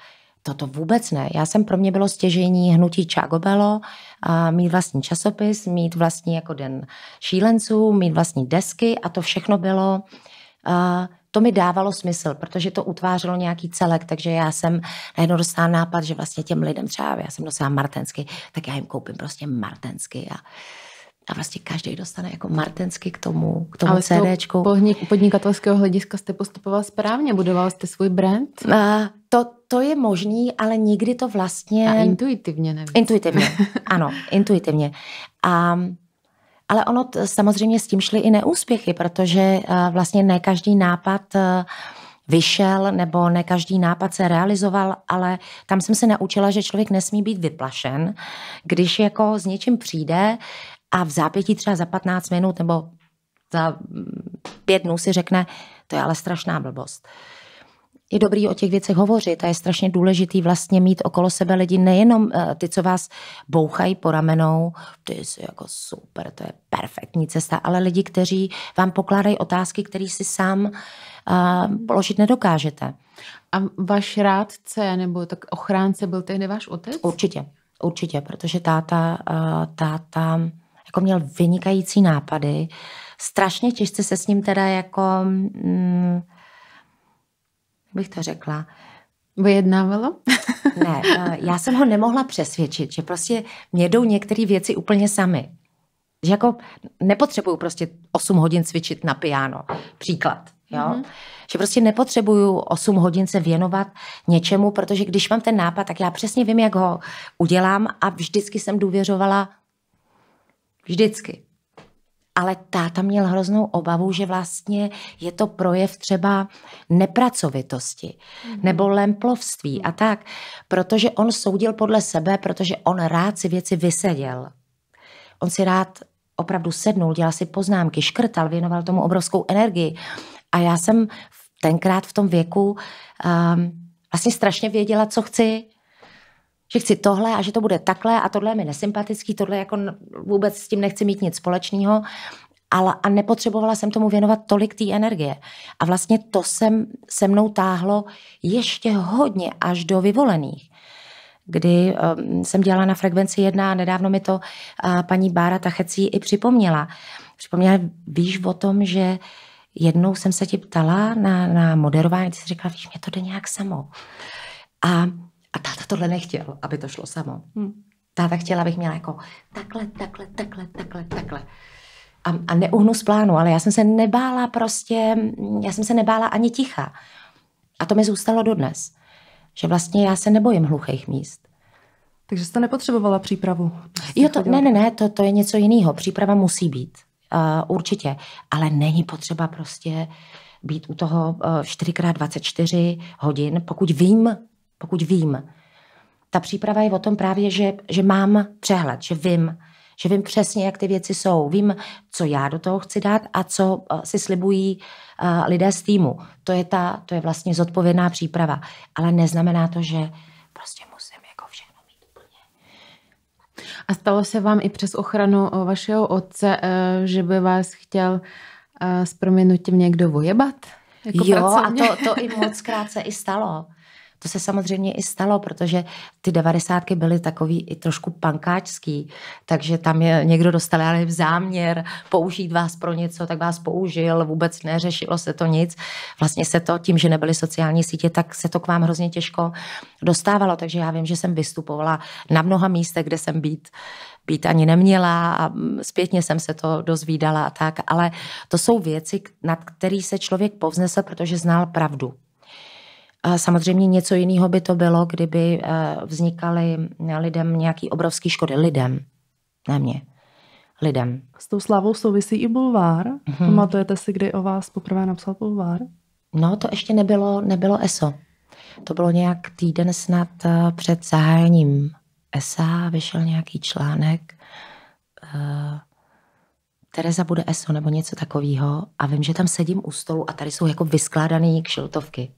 Toto vůbec ne. Já jsem pro mě bylo stěžení hnutí Čagobelo, a mít vlastní časopis, mít vlastní jako den šílenců, mít vlastní desky a to všechno bylo, a to mi dávalo smysl, protože to utvářelo nějaký celek, takže já jsem najednou dostala nápad, že vlastně těm lidem třeba, já jsem dostala martensky, tak já jim koupím prostě martensky a a vlastně každý dostane jako martensky k tomu, k tomu Ale CDčku. Ale podnikatelského hlediska jste postupoval správně, budoval jste svůj brand? A, to, to je možný, ale nikdy to vlastně... A intuitivně nevím. Intuitivně, (laughs) ano, intuitivně. A, ale ono t, samozřejmě s tím šly i neúspěchy, protože vlastně ne každý nápad... vyšel, nebo ne každý nápad se realizoval, ale tam jsem se naučila, že člověk nesmí být vyplašen. Když jako s něčím přijde, a v zápětí třeba za 15 minut nebo za mm, pět dnů si řekne, to je ale strašná blbost. Je dobrý o těch věcech hovořit a je strašně důležitý vlastně mít okolo sebe lidi, nejenom eh, ty, co vás bouchají po ramenou, To je jako super, to je perfektní cesta, ale lidi, kteří vám pokládají otázky, které si sám eh, položit nedokážete. A váš rádce nebo tak ochránce byl tehdy váš otec? Určitě, určitě, protože táta, eh, táta jako měl vynikající nápady. Strašně těžce se s ním teda jako, mm, bych to řekla, Vyjednávalo? (laughs) ne, eh, já jsem ho nemohla přesvědčit, že prostě mě jdou některé věci úplně sami. Že jako nepotřebuju prostě 8 hodin cvičit na piano, příklad. Jo? Mm-hmm. Že prostě nepotřebuju 8 hodin se věnovat něčemu, protože když mám ten nápad, tak já přesně vím, jak ho udělám a vždycky jsem důvěřovala Vždycky. Ale táta měl hroznou obavu, že vlastně je to projev třeba nepracovitosti mm. nebo lemplovství a tak, protože on soudil podle sebe, protože on rád si věci vyseděl. On si rád opravdu sednul, dělal si poznámky, škrtal, věnoval tomu obrovskou energii. A já jsem tenkrát v tom věku um, vlastně strašně věděla, co chci, že chci tohle a že to bude takhle a tohle je mi nesympatický, tohle jako vůbec s tím nechci mít nic společného. Ale, a nepotřebovala jsem tomu věnovat tolik té energie. A vlastně to jsem, se mnou táhlo ještě hodně až do vyvolených kdy um, jsem dělala na frekvenci jedna a nedávno mi to uh, paní Bára Tachecí i připomněla. Připomněla, víš o tom, že jednou jsem se ti ptala na, na moderování, ty jsi říkala, víš, mě to jde nějak samo. A a táta tohle nechtěl, aby to šlo samo. Hmm. Táta chtěla, abych měla jako takhle, takhle, takhle, takhle, takhle. A, a neuhnu z plánu, ale já jsem se nebála prostě, já jsem se nebála ani ticha. A to mi zůstalo dodnes. Že vlastně já se nebojím hluchých míst. Takže jste nepotřebovala přípravu? jo, to, ne, ne, ne, to, to je něco jiného. Příprava musí být, uh, určitě. Ale není potřeba prostě být u toho uh, eh, 4x24 hodin, pokud vím, pokud vím. Ta příprava je o tom právě, že, že mám přehled, že vím, že vím přesně, jak ty věci jsou. Vím, co já do toho chci dát a co eh, si slibují eh, lidé z týmu. To je, ta, to je vlastně zodpovědná příprava. Ale neznamená to, že prostě musím jako všechno mít úplně. A stalo se vám i přes ochranu eh, vašeho otce, že by vás chtěl s proměnutím někdo vojebat? Jako jo, pracovně? a to, to i moc krát se i stalo. To se samozřejmě i stalo, protože ty devadesátky byly takový i trošku pankáčský, takže tam je někdo dostal ale v záměr použít vás pro něco, tak vás použil, vůbec neřešilo se to nic. Vlastně se to tím, že nebyly sociální sítě, tak se to k vám hrozně těžko dostávalo, takže já vím, že jsem vystupovala na mnoha místech, kde jsem být být ani neměla a mm, zpětně jsem se to dozvídala a tak, ale to jsou věci, nad který se člověk povznese, protože znal pravdu. Samozřejmě něco jiného by to bylo, kdyby eh, vznikaly lidem nějaký obrovský škody. Lidem, ne mě. Lidem. S tou slavou souvisí i bulvár. Mm-hmm. Pamatujete si, kdy o vás poprvé napsal bulvár? No, to ještě nebylo, nebylo ESO. To bylo nějak týden snad eh, před zahájením ESA, vyšel nějaký článek. Uh, Tereza bude ESO nebo něco takového a vím, že tam sedím u stolu a tady jsou jako vyskládané kšiltovky.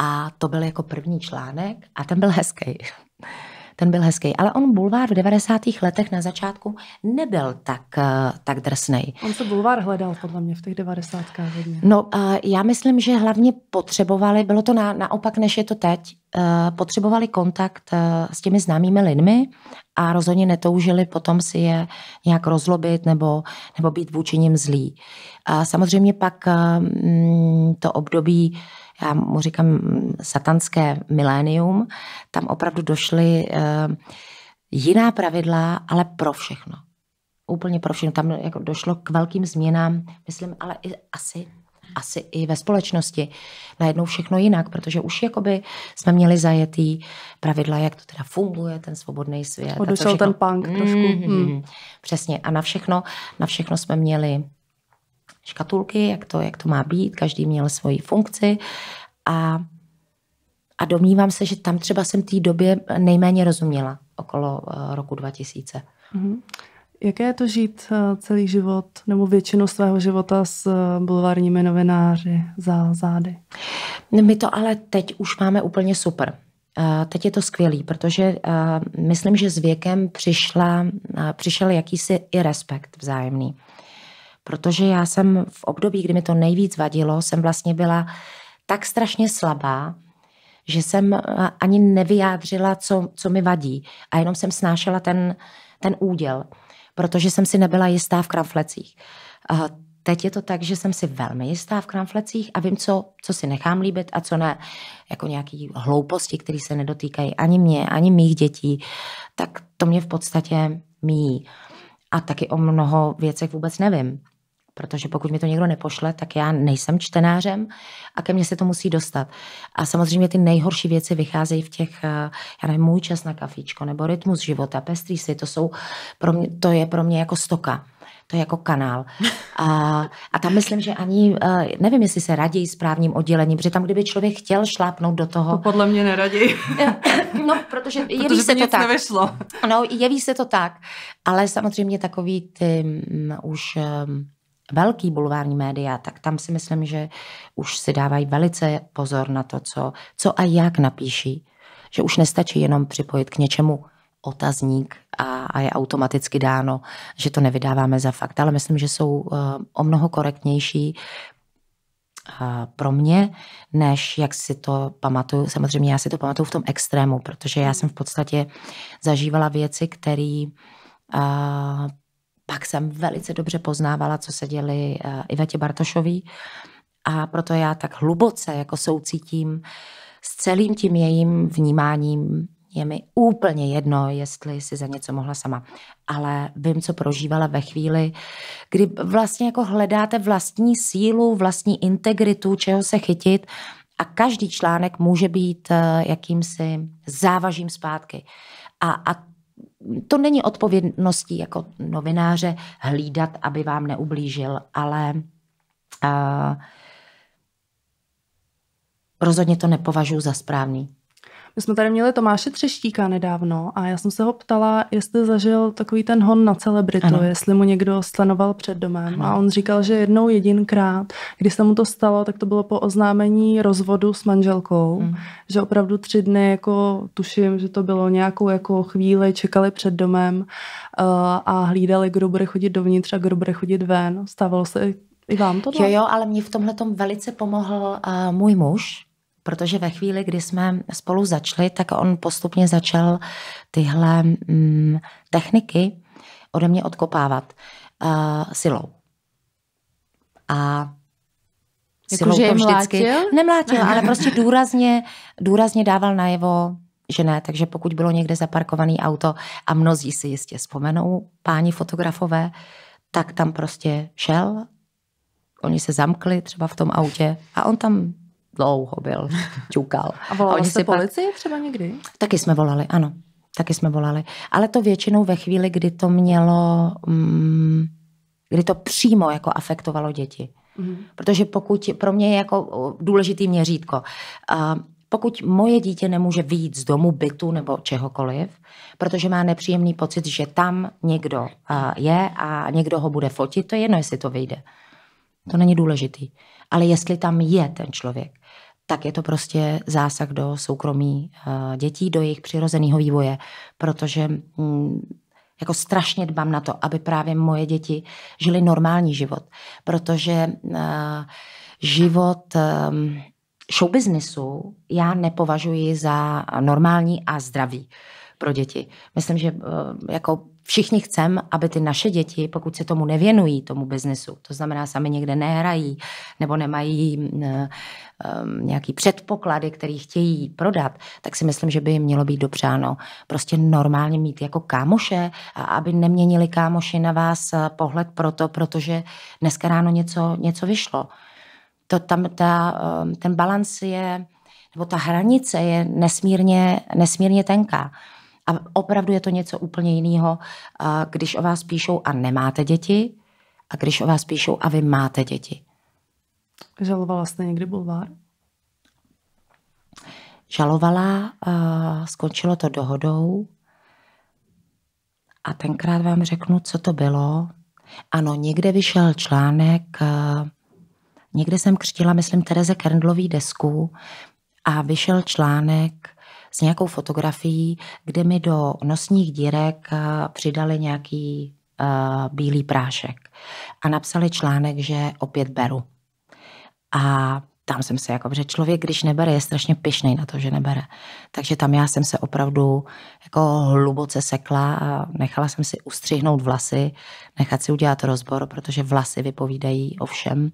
A to byl jako první článek a ten byl hezký. Ten byl hezký, ale on bulvár v 90. letech na začátku nebyl tak, eh, tak drsný. On se bulvár hledal podle mě v těch 90. hodně. No, eh, já myslím, že hlavně potřebovali, bylo to na, naopak, než je to teď, eh, potřebovali kontakt s těmi známými lidmi a rozhodně netoužili potom si je nějak rozlobit nebo, nebo být vůči nim zlí. A samozřejmě pak mm, to období já mu říkám mm, satanské milénium, tam opravdu došly eh, jiná pravidla, ale pro všechno. Úplně pro všechno. Tam jako došlo k velkým změnám, myslím, ale i asi asi i ve společnosti najednou všechno jinak, protože už jakoby jsme měli zajetý pravidla, jak to teda funguje, ten svobodný svět. Odešel všechno... ten punk mm, trošku. Mm. Přesně. A na všechno, na všechno jsme měli škatulky, jak to, jak to má být, každý měl svoji funkci a, a domnívám se, že tam třeba jsem té době nejméně rozuměla okolo eh, roku 2000. Mm-hmm. Jaké je to žít eh, celý život nebo většinu svého života s eh, bulvárními novináři za zády? My to ale teď už máme úplně super. Teď je to skvělý, protože myslím, že s věkem přišla, přišel jakýsi i respekt vzájemný protože já jsem v období, kdy mi to nejvíc vadilo, jsem vlastně byla tak strašně slabá, že jsem eh, ani nevyjádřila, co, co mi vadí. A jenom jsem snášela ten, ten úděl, protože jsem si nebyla jistá v kramflecích. A teď je to tak, že jsem si velmi jistá v kramflecích a vím, co, co si nechám líbit a co ne. Jako nějaké hlouposti, které se nedotýkají ani mě, ani mých dětí, tak to mě v podstatě míjí. A taky o mnoho věcech vůbec nevím protože pokud mi to někdo nepošle, tak já nejsem čtenářem a ke mně se to musí dostat. A samozřejmě ty nejhorší věci vycházejí v těch, eh, já nevím, můj čas na kafičko nebo rytmus života, pestrý si, to, jsou pro mě, to je pro mě jako stoka. To je jako kanál. A, a tam myslím, že ani, eh, nevím, jestli se raději s právním oddělením, protože tam, kdyby člověk chtěl šlápnout do toho... To podle mě neraději. (laughs) No, protože jeví protože se to tak. Nevyšlo. No, jeví se to tak. Ale samozřejmě takový ty mm, už... Eh, velký bulvární média, tak tam si myslím, že už si dávají velice pozor na to, co, co a jak napíší. Že už nestačí jenom připojit k něčemu otazník a, a je automaticky dáno, že to nevydáváme za fakt. Ale myslím, že jsou uh, o mnoho korektnější uh, pro mě, než jak si to pamatuju. Samozřejmě já si to pamatuju v tom extrému, protože já jsem v podstatě zažívala věci, které uh, pak jsem velice dobře poznávala, co se děli eh, Ivetě Bartošový a proto já tak hluboce jako soucítím s celým tím jejím vnímáním je mi úplně jedno, jestli si za něco mohla sama. Ale vím, co prožívala ve chvíli, kdy vlastně jako hledáte vlastní sílu, vlastní integritu, čeho se chytit a každý článek může být eh, jakýmsi závažím zpátky. A, a to není odpovědností jako novináře hlídat, aby vám neublížil, ale uh, rozhodně to nepovažuji za správný. My jsme tady měli Tomáše Třeštíka nedávno a já jsem se ho ptala, jestli zažil takový ten hon na celebritu, ano. jestli mu někdo stanoval před domem. Ano. A on říkal, že jednou jedinkrát, když se mu to stalo, tak to bylo po oznámení rozvodu s manželkou, hmm. že opravdu tři dny, jako tuším, že to bylo nějakou jako chvíli, čekali před domem uh, a hlídali, kdo bude chodit dovnitř a kdo bude chodit ven. Stávalo se i vám to? Jo, jo, ale mě v tomhle velice pomohl uh, můj muž, Protože ve chvíli, kdy jsme spolu začali, tak on postupně začal tyhle mm, techniky ode mě odkopávat uh, silou. A jako, silou to vždycky... Mlátil? Nemlátil, ale prostě (laughs) důrazně, důrazně dával najevo, že ne. Takže pokud bylo někde zaparkované auto, a mnozí si jistě vzpomenou, páni fotografové, tak tam prostě šel, oni se zamkli třeba v tom autě a on tam dlouho byl, čukal. (laughs) A volali jste si policii pak... třeba někdy? Taky jsme volali, ano. Taky jsme volali. Ale to většinou ve chvíli, kdy to mělo, mm, kdy to přímo jako afektovalo děti. Mm. Protože pokud, pro mě je jako důležitý měřítko, a pokud moje dítě nemůže vyjít z domu, bytu nebo čehokoliv, protože má nepříjemný pocit, že tam někdo je a někdo ho bude fotit, to je jedno, jestli to vyjde. To není důležitý. Ale jestli tam je ten člověk, tak je to prostě zásah do soukromí eh, dětí, do jejich přirozeného vývoje, protože mm, jako strašně dbám na to, aby právě moje děti žili normální život, protože eh, život ehm, showbiznisu já nepovažuji za normální a zdravý pro děti. Myslím, že eh, jako všichni chceme, aby ty naše děti, pokud se tomu nevěnují, tomu biznesu, to znamená, sami někde nehrají nebo nemají um, nějaký předpoklady, který chtějí prodat, tak si myslím, že by jim mělo být dopřáno prostě normálně mít jako kámoše a aby neměnili kámoši na vás eh, pohled proto, protože dneska ráno něco, něco vyšlo. To, tam, ta, ten balans je, nebo ta hranice je nesmírně, nesmírně tenká. A opravdu je to něco úplně jiného, když o vás píšou a nemáte děti, a když o vás píšou a vy máte děti. Žalovala jste někdy bulvár? Žalovala, skončilo to dohodou. A tenkrát vám řeknu, co to bylo. Ano, někde vyšel článek, někde jsem křtila, myslím, Tereze Kerndlový desku a vyšel článek s nějakou fotografií, kde mi do nosních dírek eh, přidali nějaký uh, bílý prášek a napsali článek, že opět beru. A tam jsem se jako, že člověk, když nebere, je strašně pišnej na to, že nebere. Takže tam já jsem se opravdu jako hluboce sekla a nechala jsem si ustřihnout vlasy, nechat si udělat rozbor, protože vlasy vypovídají o všem,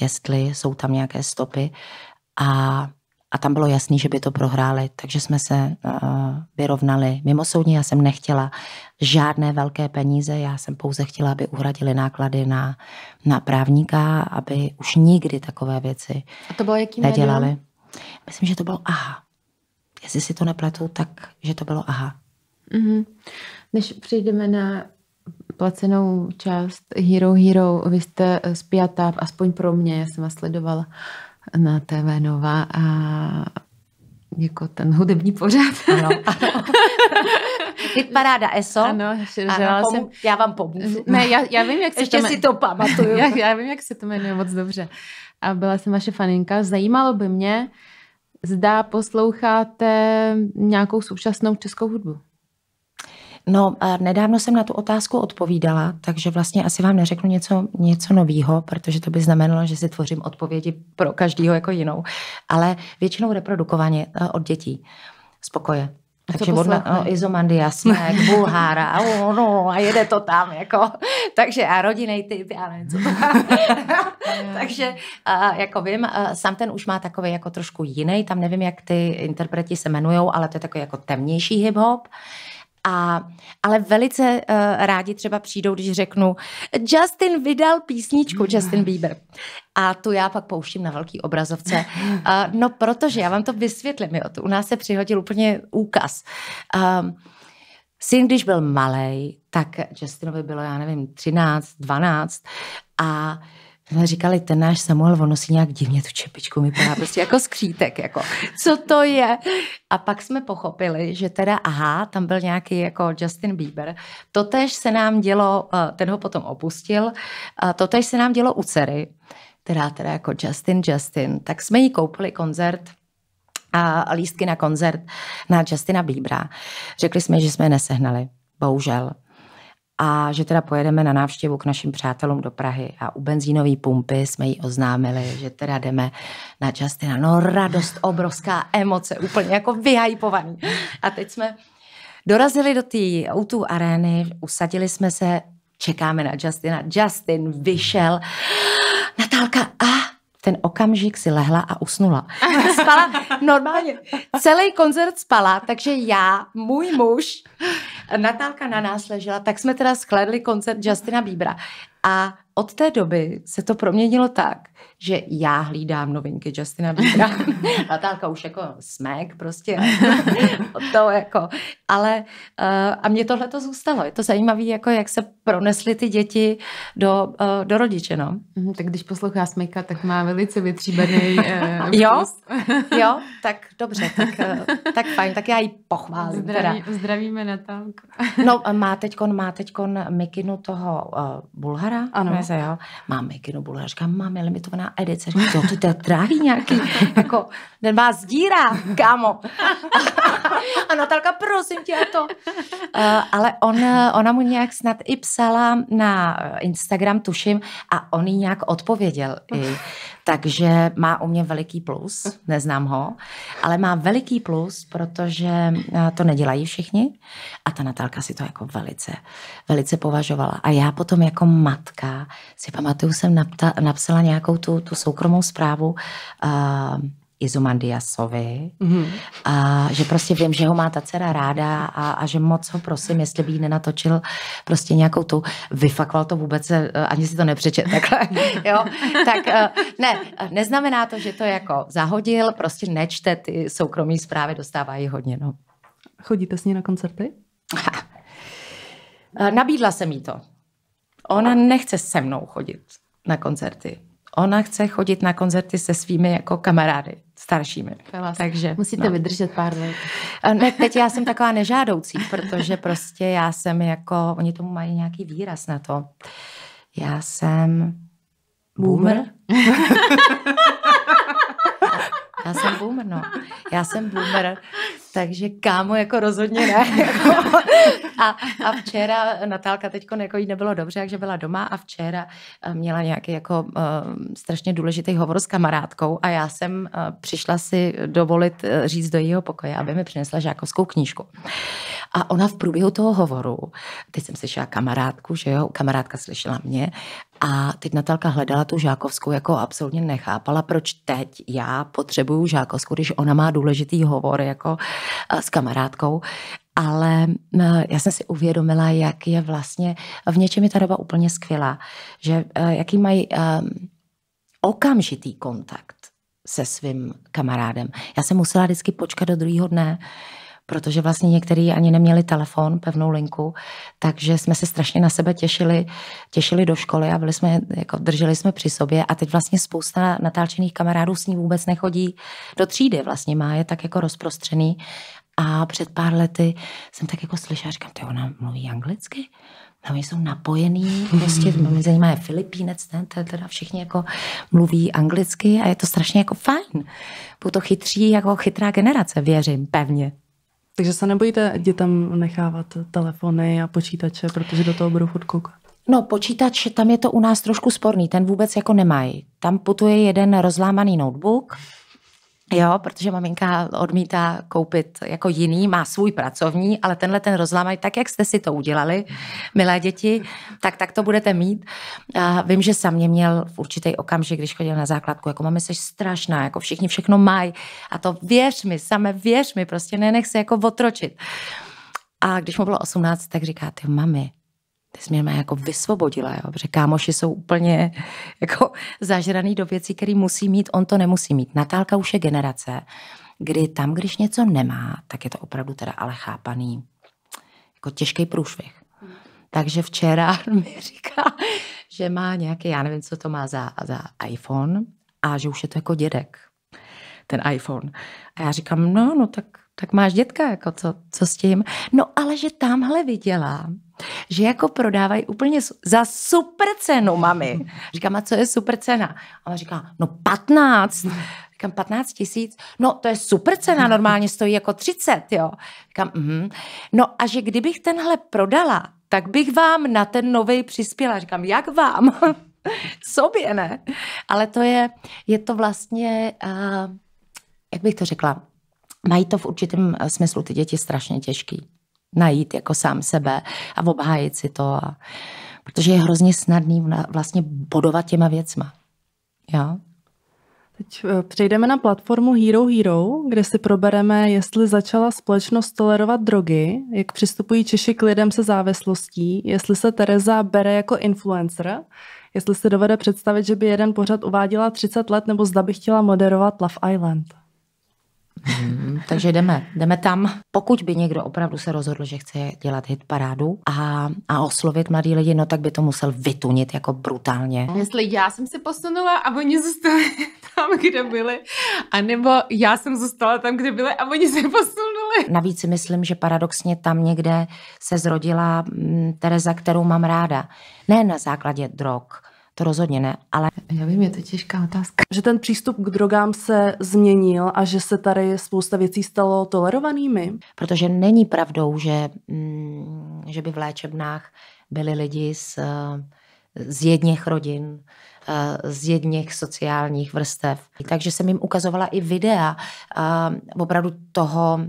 jestli jsou tam nějaké stopy. A a tam bylo jasný, že by to prohráli, takže jsme se uh, vyrovnali soudní Já jsem nechtěla žádné velké peníze, já jsem pouze chtěla, aby uhradili náklady na, na právníka, aby už nikdy takové věci A to bylo jaký nedělali. Medium? Myslím, že to bylo aha. Jestli si to nepletu, tak že to bylo aha. Mm-hmm. Než přejdeme na placenou část Hero Hero, vy jste zpětá, eh, aspoň pro mě, já jsem vás sledovala. Uh, na TV Nova a jako ten hudební pořád. Ano, (laughs) ano. paráda ESO. Ano, ano jsem... já vám pomůžu. Ne, já, já vím, jak se Ještě to jmen... si to pamatuju. (laughs) já, já vím, jak se to jmenuje moc dobře. A byla jsem vaše faninka. Zajímalo by mě, zda posloucháte nějakou současnou českou hudbu. No, nedávno jsem na tu otázku odpovídala, takže vlastně asi vám neřeknu něco, něco nového, protože to by znamenalo, že si tvořím odpovědi pro každého jako jinou, ale většinou reprodukovaně eh, od dětí Spokoje. takže od, no, izomandia, smek, (laughs) bulhára, a, no, a jede to tam, jako. (laughs) Takže a rodinej typ, já nevím, co to (laughs) Takže a, jako vím, a, sám ten už má takový jako trošku jiný, tam nevím, jak ty interpreti se jmenujou, ale to je takový jako temnější hip-hop. A, ale velice uh, rádi třeba přijdou, když řeknu, Justin vydal písničku hmm. Justin Bieber. A tu já pak pouštím na velký obrazovce. Uh, no, protože já vám to vysvětlím. Jo. U nás se přihodil úplně úkaz. Um, syn, když byl malý, tak Justinovi bylo, já nevím, 13, 12 a uh, Hele, říkali, ten náš Samuel, on nosí nějak divně tu čepičku, mi vypadá prostě jako skřítek, jako, co to je? A pak jsme pochopili, že teda, aha, tam byl nějaký jako Justin Bieber. Totež se nám dělo, eh, ten ho potom opustil, totež se nám dělo u dcery, která teda jako Justin, Justin, tak jsme jí koupili koncert a lístky na koncert na Justina Biebera. Řekli jsme, že jsme je nesehnali, bohužel a že teda pojedeme na návštěvu k našim přátelům do Prahy a u benzínové pumpy jsme jí oznámili, že teda jdeme na Justina. No radost, obrovská emoce, úplně jako vyhajpovaný. A teď jsme dorazili do té O2 arény, usadili jsme se, čekáme na Justina. Justin vyšel, Natálka, a ah, ten okamžik si lehla a usnula. (laughs) Spala normálně. Celý koncert spala, takže já, můj muž, Natálka na nás ležela, tak jsme teda schledli koncert Justina Bíbra. A od té doby se to proměnilo tak, že já hlídám novinky Justina Bíbra. (laughs) Natálka už jako smek prostě. (laughs) to jako. Ale eh, a mě tohle to zůstalo. Je to zajímavé, jako jak se pronesly ty děti do, eh, do rodiče. No. Mhm, tak když poslouchá smeka, tak má velice vytříbený uh, (laughs) Jo, jo, tak dobře, tak, tak fajn, tak já ji pochválím. Zdraví, teda. Zdravíme Natálku. no, má teďkon, má teďkon mikinu toho uh, Bulhara. Ano. Neze, jo? Má mikinu Bulhara, říkám, má limitovaná edice. A říkám, to, to tráví nějaký, jako, ten má zdíra, kámo. A Natalka, prosím tě, to. Uh, ale on, ona mu nějak snad i psala na Instagram, tuším, a on jí nějak odpověděl i takže má u mě veliký plus, neznám ho, ale má veliký plus, protože eh, to nedělají všichni a ta Natálka si to jako velice, velice považovala. A já potom jako matka si pamatuju, jsem napta, napsala nějakou tu, tu soukromou zprávu uh, Izumandiasovi, mm-hmm. a že prostě vím, že ho má ta dcera ráda a, a že moc ho prosím, jestli by jí nenatočil prostě nějakou tu, vyfakval to vůbec, eh, ani si to nepřečet takhle, (laughs) jo, tak eh, ne, neznamená to, že to jako zahodil, prostě nečte ty soukromí zprávy, dostávají hodně, no. Chodíte s ní na koncerty? Eh, nabídla jsem jí to. Ona nechce se mnou chodit na koncerty. Ona chce chodit na koncerty se svými jako kamarády staršími. Vlastně. Takže, Musíte no. vydržet pár let. Ne, teď já jsem taková nežádoucí, protože prostě já jsem jako, oni tomu mají nějaký výraz na to. Já jsem boomer. boomer. (laughs) Já jsem boomer, no. Já jsem boomer, takže kámo, jako rozhodně ne. Jako. a, a včera, Natálka teď jako jí nebylo dobře, takže byla doma a včera eh, měla nějaký jako uh, strašně důležitý hovor s kamarádkou a já jsem uh, přišla si dovolit uh, říct do jejího pokoje, aby mi přinesla žákovskou knížku. A ona v průběhu toho hovoru, teď jsem slyšela kamarádku, že jo, kamarádka slyšela mě a teď Natalka hledala tu žákovskou, jako absolutně nechápala, proč teď já potřebuju žákovskou, když ona má důležitý hovor jako eh, s kamarádkou ale eh, já jsem si uvědomila, jak je vlastně, v něčem je ta doba úplně skvělá, že eh, jaký mají um, okamžitý kontakt se svým kamarádem. Já jsem musela vždycky počkat do druhého dne, protože vlastně některý ani neměli telefon, pevnou linku, takže jsme se strašně na sebe těšili, těšili do školy a byli jsme, jako drželi jsme při sobě a teď vlastně spousta natáčených kamarádů s ní vůbec nechodí do třídy, vlastně má je tak jako rozprostřený a před pár lety jsem tak jako slyšela, říkám, ty ona mluví anglicky? No, jsou napojení, prostě (laughs) mezi zajímá je Filipínec, ten, teda všichni jako mluví anglicky a je to strašně jako fajn. Budou to chytří, jako chytrá generace, věřím, pevně. Takže se nebojíte dětem nechávat telefony a počítače, protože do toho budou furt koukat? No, počítač, tam je to u nás trošku sporný, ten vůbec jako nemají. Tam putuje jeden rozlámaný notebook, Jo, protože maminka odmítá koupit jako jiný, má svůj pracovní, ale tenhle ten rozlámají, tak jak jste si to udělali, milé děti, tak tak to budete mít. A vím, že sám mě měl v určitý okamžik, když chodil na základku, jako máme seš strašná, jako všichni všechno mají a to věř mi, samé věř mi, prostě nenech se jako otročit. A když mu bylo 18, tak říká, ty mami, ty jsi mě má jako vysvobodila, jo? protože kámoši jsou úplně jako zažraný do věcí, které musí mít, on to nemusí mít. Natálka už je generace, kdy tam, když něco nemá, tak je to opravdu teda ale chápaný jako těžký průšvih. Takže včera (laughs) mi říká, že má nějaký, já nevím, co to má za, za iPhone a že už je to jako dědek, ten iPhone. A já říkám, no, no tak, tak máš dětka, jako co, co s tím? No ale že tamhle viděla, že jako prodávají úplně za super cenu, mami. Říkám, a co je super cena? A ona říká, no 15. Říkám, 15 tisíc? No, to je super cena, normálně stojí jako 30, jo. Říkám, mm-hmm. No a že kdybych tenhle prodala, tak bych vám na ten nový přispěla. Říkám, jak vám? (laughs) Sobě ne. Ale to je, je to vlastně, uh, jak bych to řekla, mají to v určitém eh, smyslu ty děti strašně těžký najít jako sám sebe a obhájit si to. A, protože je hrozně snadný vlastně bodovat těma věcma. Jo? Teď eh, přejdeme na platformu Hero Hero, kde si probereme, jestli začala společnost tolerovat drogy, jak přistupují Češi k lidem se závislostí, jestli se Tereza bere jako influencer, jestli se dovede představit, že by jeden pořad uváděla 30 let, nebo zda by chtěla moderovat Love Island. Hmm, takže jdeme, jdeme tam. Pokud by někdo opravdu se rozhodl, že chce dělat hit parádu a, a oslovit mladý lidi, no tak by to musel vytunit jako brutálně. Jestli já jsem se posunula a oni zůstali (laughs) tam, kde byli, anebo já jsem zůstala tam, kde byli a oni se posunuli. Navíc si myslím, že paradoxně tam někde se zrodila mm, Tereza, kterou mám ráda. Ne na základě drog, to rozhodně ne, ale... Já vím, je to těžká otázka. Že ten přístup k drogám se změnil a že se tady spousta věcí stalo tolerovanými? Protože není pravdou, že, mm, že by v léčebnách byli lidi z, z jedněch rodin, eh, z jedněch sociálních vrstev. Takže jsem jim ukazovala i videa eh, opravdu toho,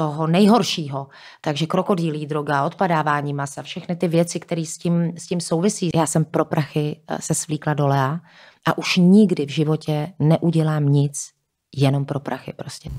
toho nejhoršího. Takže krokodýlí droga, odpadávání masa, všechny ty věci, které s tím, s tím souvisí. Já jsem pro prachy eh, se svlíkla do Lea a už nikdy v životě neudělám nic jenom pro prachy prostě.